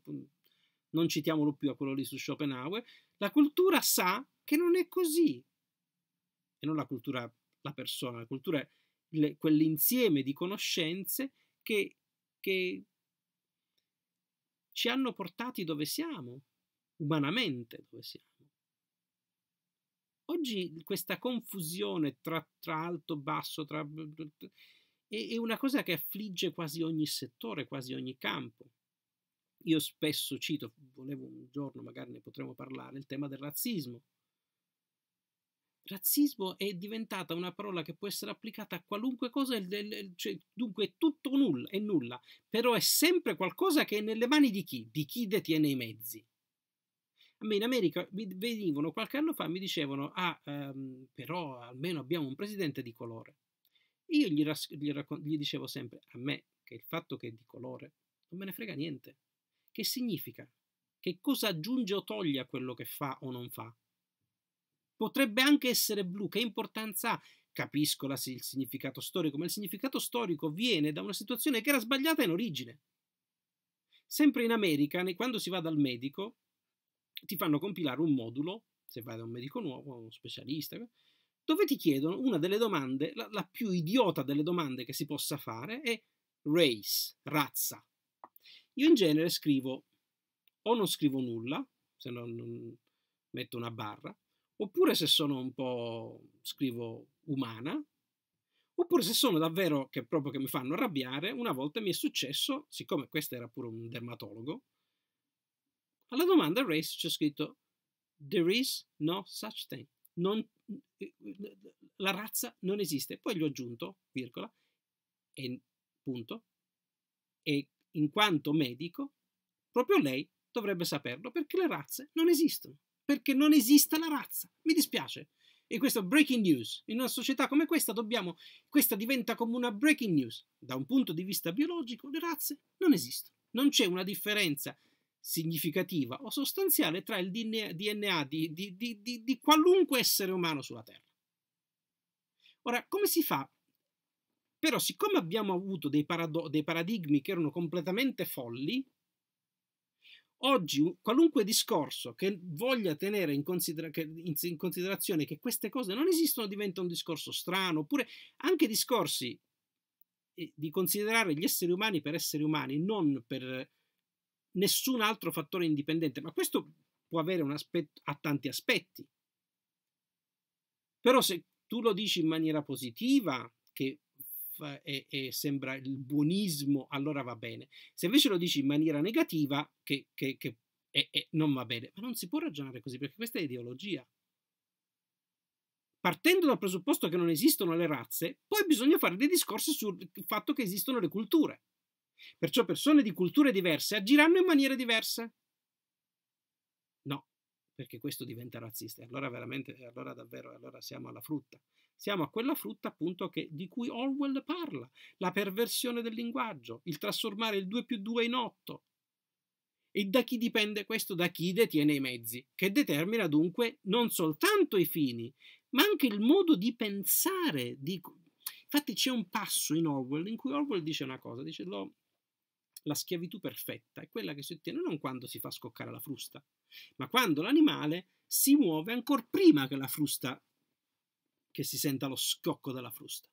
non citiamolo più a quello lì su Schopenhauer, la cultura sa che non è così. E non la cultura, la persona, la cultura è quell'insieme di conoscenze che, che ci hanno portati dove siamo, umanamente dove siamo. Oggi questa confusione tra, tra alto, basso, tra, è, è una cosa che affligge quasi ogni settore, quasi ogni campo. Io spesso cito, volevo un giorno magari ne potremo parlare, il tema del razzismo. Razzismo è diventata una parola che può essere applicata a qualunque cosa, cioè, dunque è tutto nulla, è nulla, però è sempre qualcosa che è nelle mani di chi? Di chi detiene i mezzi. A me in America venivano qualche anno fa, mi dicevano, ah, ehm, però almeno abbiamo un presidente di colore. Io gli, gli, gli dicevo sempre, a me, che il fatto che è di colore, non me ne frega niente. Che significa? Che cosa aggiunge o toglie a quello che fa o non fa? Potrebbe anche essere blu, che importanza ha? Capisco la, il significato storico, ma il significato storico viene da una situazione che era sbagliata in origine. Sempre in America, quando si va dal medico, ti fanno compilare un modulo, se vai da un medico nuovo, uno specialista, dove ti chiedono una delle domande, la, la più idiota delle domande che si possa fare è race, razza. Io in genere scrivo o non scrivo nulla, se non metto una barra, oppure se sono un po' scrivo umana, oppure se sono davvero che proprio che mi fanno arrabbiare, una volta mi è successo, siccome questo era pure un dermatologo, alla domanda race c'è scritto there is no such thing, non, la razza non esiste. Poi gli ho aggiunto, virgola, e punto, e in quanto medico, proprio lei dovrebbe saperlo perché le razze non esistono, perché non esiste la razza. Mi dispiace. E questo è breaking news. In una società come questa dobbiamo, questa diventa come una breaking news. Da un punto di vista biologico le razze non esistono. Non c'è una differenza significativa o sostanziale tra il DNA di, di, di, di qualunque essere umano sulla Terra. Ora, come si fa però siccome abbiamo avuto dei, parado- dei paradigmi che erano completamente folli, oggi qualunque discorso che voglia tenere in, considera- che in, considerazione che queste cose non esistono diventa un discorso strano, oppure anche discorsi eh, di considerare gli esseri umani per esseri umani, non per nessun altro fattore indipendente, ma questo può avere un aspetto a tanti aspetti. Però se tu lo dici in maniera positiva, che e, e, sembra il buonismo, allora va bene. Se invece lo dici in maniera negativa, che, che, che e, e non va bene. Ma non si può ragionare così perché questa è ideologia. Partendo dal presupposto che non esistono le razze, poi bisogna fare dei discorsi sul fatto che esistono le culture. Perciò persone di culture diverse agiranno in maniere diverse perché questo diventa razzista. E allora veramente, e allora davvero, allora siamo alla frutta. Siamo a quella frutta appunto che, di cui Orwell parla, la perversione del linguaggio, il trasformare il 2 più 2 in 8. E da chi dipende questo? Da chi detiene i mezzi, che determina dunque non soltanto i fini, ma anche il modo di pensare. Di... Infatti c'è un passo in Orwell in cui Orwell dice una cosa, dice lo, la schiavitù perfetta è quella che si ottiene non quando si fa scoccare la frusta, ma quando l'animale si muove ancora prima che la frusta, che si senta lo scocco della frusta.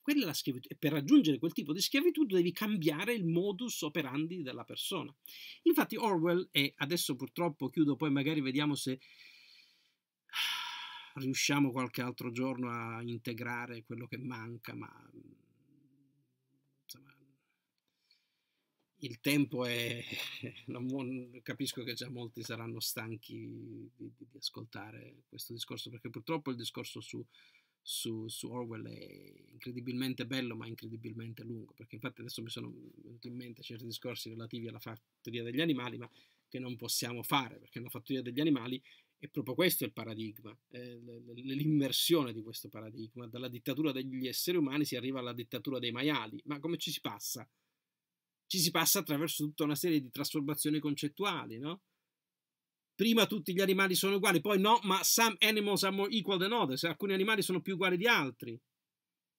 Quella è la schiavitù. E per raggiungere quel tipo di schiavitù devi cambiare il modus operandi della persona. Infatti Orwell, e adesso purtroppo chiudo, poi magari vediamo se riusciamo qualche altro giorno a integrare quello che manca, ma il tempo è... <laughs> Non, capisco che già molti saranno stanchi di, di, di, ascoltare questo discorso, perché purtroppo il discorso su, su, su, Orwell è incredibilmente bello, ma incredibilmente lungo, perché infatti adesso mi sono venuti in mente certi discorsi relativi alla fattoria degli animali, ma che non possiamo fare, perché la fattoria degli animali è proprio questo il paradigma, eh, l'immersione di questo paradigma. Dalla dittatura degli esseri umani si arriva alla dittatura dei maiali, ma come ci si passa? ci si passa attraverso tutta una serie di trasformazioni concettuali, no? Prima tutti gli animali sono uguali, poi no, ma some animals are more equal than others, alcuni animali sono più uguali di altri.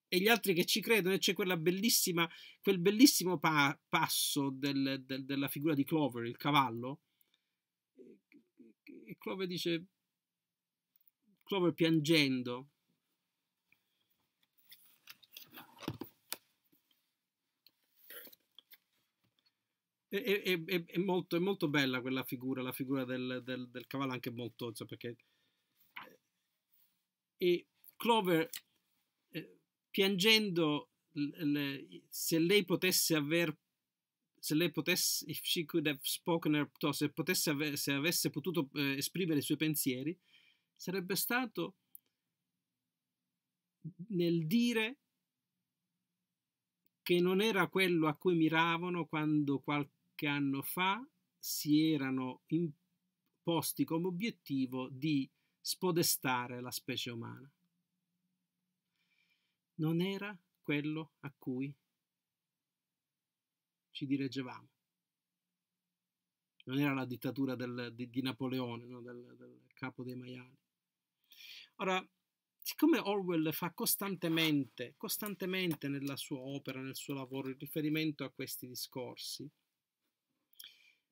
E gli altri che ci credono, e c'è quel bellissimo pa passo del, del, della figura di Clover, il cavallo. E Clover dice, Clover piangendo, è, è, è, molto, è, molto, bella quella figura, la figura del, del, del cavallo anche molto, cioè perché... Eh, e Clover, eh, piangendo, le, se lei potesse aver, se lei potesse, if she could have spoken her, se, potesse ave, se avesse potuto eh, esprimere i suoi pensieri, sarebbe stato nel dire che non era quello a cui miravano quando qualche qualche anno fa si erano imposti come obiettivo di spodestare la specie umana. Non era quello a cui ci dirigevamo. Non era la dittatura del, di, di, Napoleone, no? del, del capo dei maiali. Ora, siccome Orwell fa costantemente, costantemente nella sua opera, nel suo lavoro, il riferimento a questi discorsi,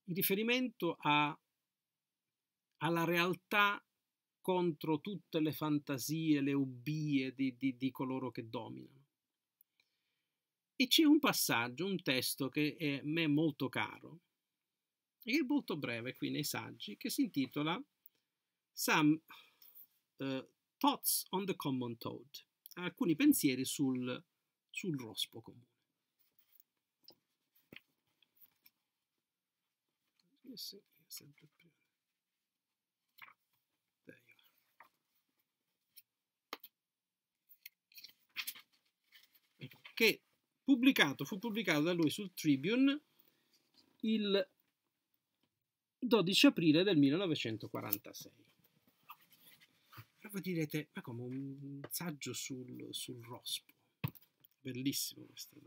in riferimento a, alla realtà contro tutte le fantasie, le ubbie di, di, di coloro che dominano. E c'è un passaggio, un testo che è a me molto caro, e è molto breve qui nei saggi, che si intitola Some uh, Thoughts on the Common Toad, alcuni pensieri sul, sul rospo comune. sì, sempre più. che pubblicato, fu pubblicato da lui sul Tribune il 12 aprile del 1946. E voi direte, ma come un saggio sul, sul rospo. Bellissimo questo.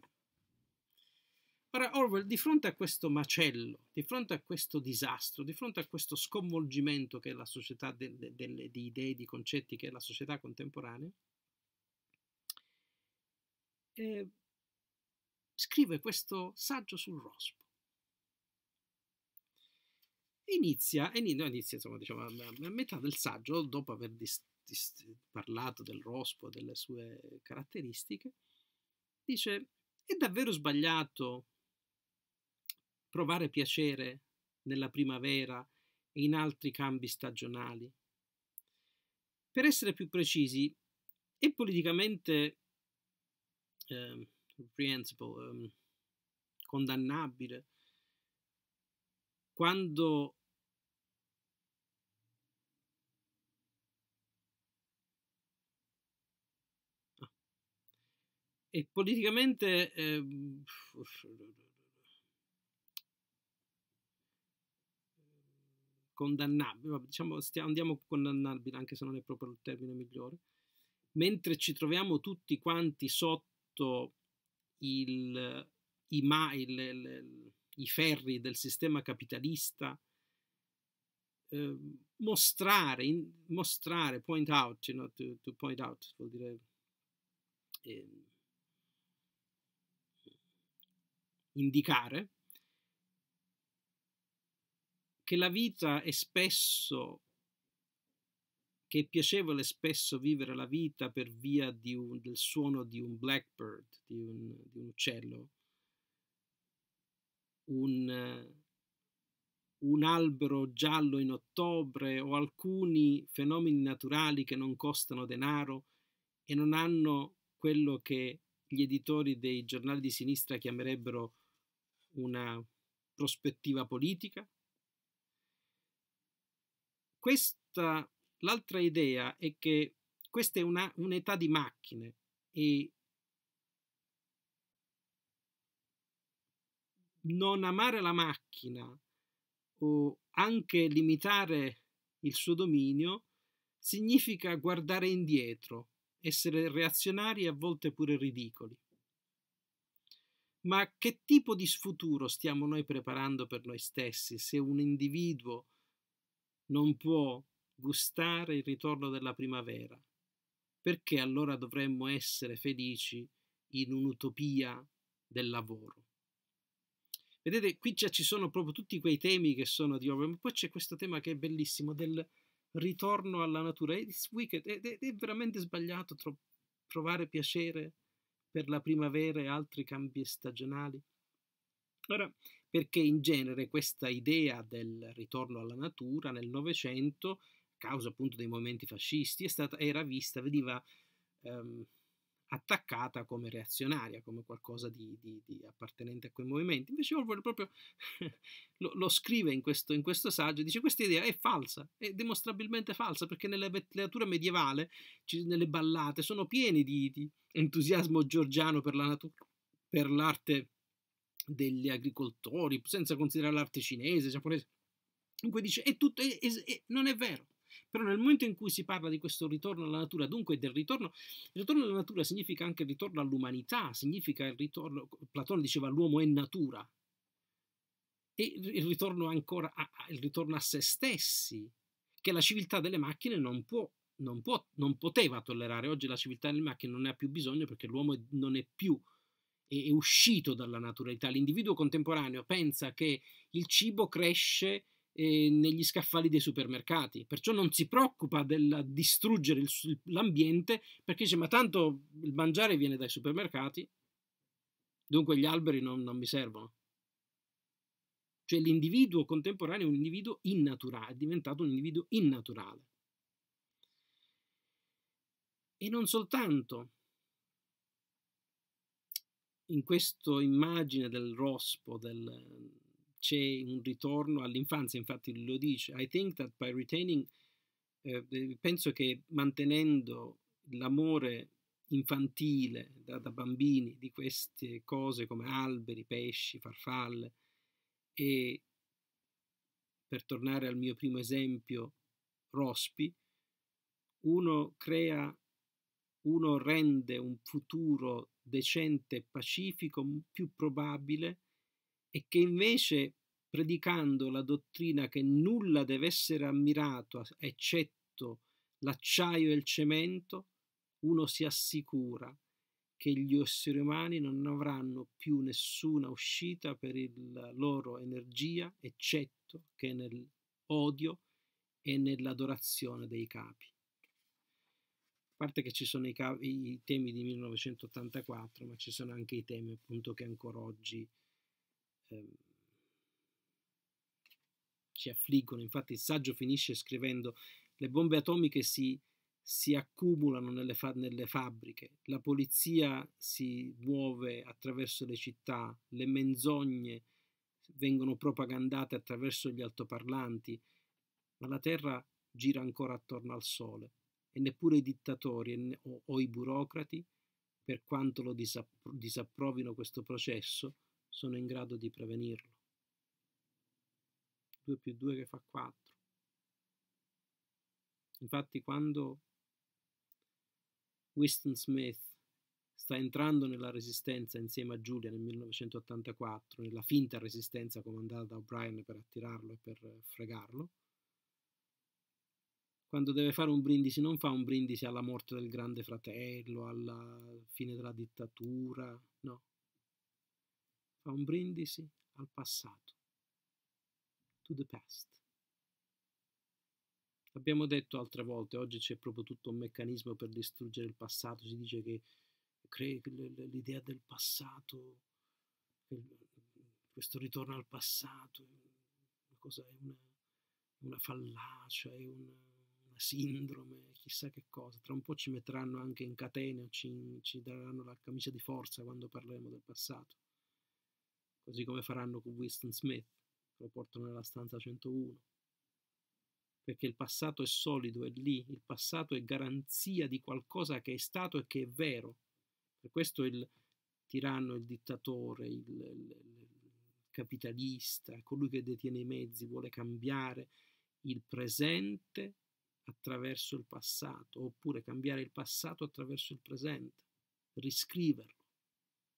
Ora Orwell, di fronte a questo macello, di fronte a questo disastro, di fronte a questo sconvolgimento che è la società de, de, de, di idee, di concetti che è la società contemporanea, eh, scrive questo saggio sul rospo. Inizia, inizia insomma, diciamo, a metà del saggio, dopo aver dis, dis, parlato del rospo, e delle sue caratteristiche, dice è davvero sbagliato provare piacere nella primavera e in altri cambi stagionali. Per essere più precisi, è politicamente eh, eh, condannabile quando ah. è politicamente eh, condannabile, diciamo stiamo, andiamo condannabile anche se non è proprio il termine migliore, mentre ci troviamo tutti quanti sotto il, i, ma, il, il, i ferri del sistema capitalista, eh, mostrare, in, mostrare, point out, you know, to, to point out vuol dire eh, indicare che la vita è spesso, che è piacevole spesso vivere la vita per via un, del suono di un blackbird, di un, di un uccello, un, un albero giallo in ottobre o alcuni fenomeni naturali che non costano denaro e non hanno quello che gli editori dei giornali di sinistra chiamerebbero una prospettiva politica, questa, l'altra idea è che questa è una, un'età di macchine e non amare la macchina o anche limitare il suo dominio significa guardare indietro, essere reazionari e a volte pure ridicoli. Ma che tipo di futuro stiamo noi preparando per noi stessi se un individuo non può gustare il ritorno della primavera, perché allora dovremmo essere felici in un'utopia del lavoro? Vedete, qui già ci sono proprio tutti quei temi che sono di Orwell, ma poi c'è questo tema che è bellissimo del ritorno alla natura. ed è, è veramente sbagliato tro- provare piacere per la primavera e altri cambi stagionali. Ora, perché in genere questa idea del ritorno alla natura nel Novecento, a causa appunto dei movimenti fascisti, stata, era vista, veniva ehm, attaccata come reazionaria, come qualcosa di, di, di, appartenente a quei movimenti. Invece Orwell proprio <laughs> lo, lo scrive in questo, in questo, saggio, dice questa idea è falsa, è dimostrabilmente falsa, perché nella letteratura medievale, nelle ballate, sono pieni di, di entusiasmo georgiano per la natura, per l'arte degli agricoltori, senza considerare l'arte cinese, giapponese. Dunque dice, è tutto, è, è, è, non è vero. Però nel momento in cui si parla di questo ritorno alla natura, dunque del ritorno, il ritorno alla natura significa anche il ritorno all'umanità, significa il ritorno, Platone diceva l'uomo è natura, e il ritorno ancora a, il ritorno a se stessi, che la civiltà delle macchine non può non, può, non poteva tollerare. Oggi la civiltà delle macchine non ne ha più bisogno perché l'uomo non è più è uscito dalla naturalità. L'individuo contemporaneo pensa che il cibo cresce eh, negli scaffali dei supermercati, perciò non si preoccupa del distruggere l'ambiente perché dice ma tanto il mangiare viene dai supermercati, dunque gli alberi non, non mi servono. Cioè l'individuo contemporaneo è un individuo innaturale, è diventato un individuo innaturale. E non soltanto, in questa immagine del rospo del, c'è un ritorno all'infanzia, infatti lo dice, I think that by retaining, eh, penso che mantenendo l'amore infantile da, da, bambini di queste cose come alberi, pesci, farfalle e per tornare al mio primo esempio, rospi, uno crea, uno rende un futuro decente, e pacifico, più probabile, e che invece, predicando la dottrina che nulla deve essere ammirato eccetto l'acciaio e il cemento, uno si assicura che gli esseri umani non avranno più nessuna uscita per la loro energia, eccetto che nell'odio e nell'adorazione dei capi parte che ci sono i, i, temi di 1984, ma ci sono anche i temi appunto che ancora oggi ehm, ci affliggono. Infatti il saggio finisce scrivendo le bombe atomiche si, si accumulano nelle, fa nelle fabbriche, la polizia si muove attraverso le città, le menzogne vengono propagandate attraverso gli altoparlanti, ma la Terra gira ancora attorno al Sole e neppure i dittatori o, o i burocrati, per quanto lo disappro disapprovino questo processo, sono in grado di prevenirlo. 2 più 2 che fa 4. Infatti quando Winston Smith sta entrando nella resistenza insieme a Giulia nel 1984, nella finta resistenza comandata da O'Brien per attirarlo e per fregarlo, quando deve fare un brindisi non fa un brindisi alla morte del grande fratello, alla fine della dittatura, no. Fa un brindisi al passato, to the past. Abbiamo detto altre volte, oggi c'è proprio tutto un meccanismo per distruggere il passato, si dice che l'idea del passato, questo ritorno al passato, è una, cosa, è una, una fallacia, è una una sindrome, chissà che cosa. Tra un po' ci metteranno anche in catene ci, ci daranno la camicia di forza quando parleremo del passato. Così come faranno con Winston Smith, che lo portano nella stanza 101. Perché il passato è solido, è lì, il passato è garanzia di qualcosa che è stato e che è vero. Per questo il tiranno, il dittatore, il, il, il capitalista, colui che detiene i mezzi, vuole cambiare il presente attraverso il passato, oppure cambiare il passato attraverso il presente, riscriverlo,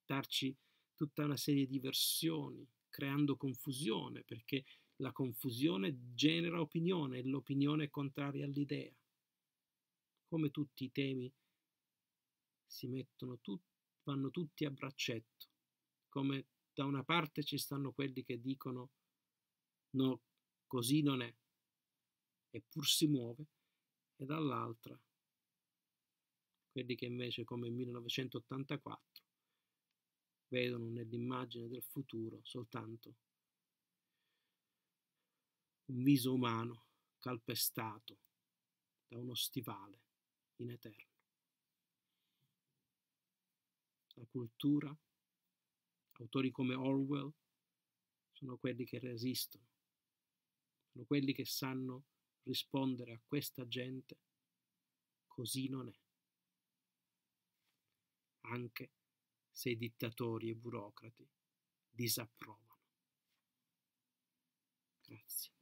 darci tutta una serie di versioni, creando confusione, perché la confusione genera opinione e l'opinione è contraria all'idea. Come tutti i temi si mettono tutti, vanno tutti a braccetto, come da una parte ci stanno quelli che dicono no, così non è, eppur si muove, e dall'altra quelli che invece come 1984 vedono nell'immagine del futuro soltanto un viso umano calpestato da uno stivale in eterno. La cultura, autori come Orwell, sono quelli che resistono, sono quelli che sanno rispondere a questa gente, così non è. Anche se i dittatori e burocrati disapprovano. Grazie.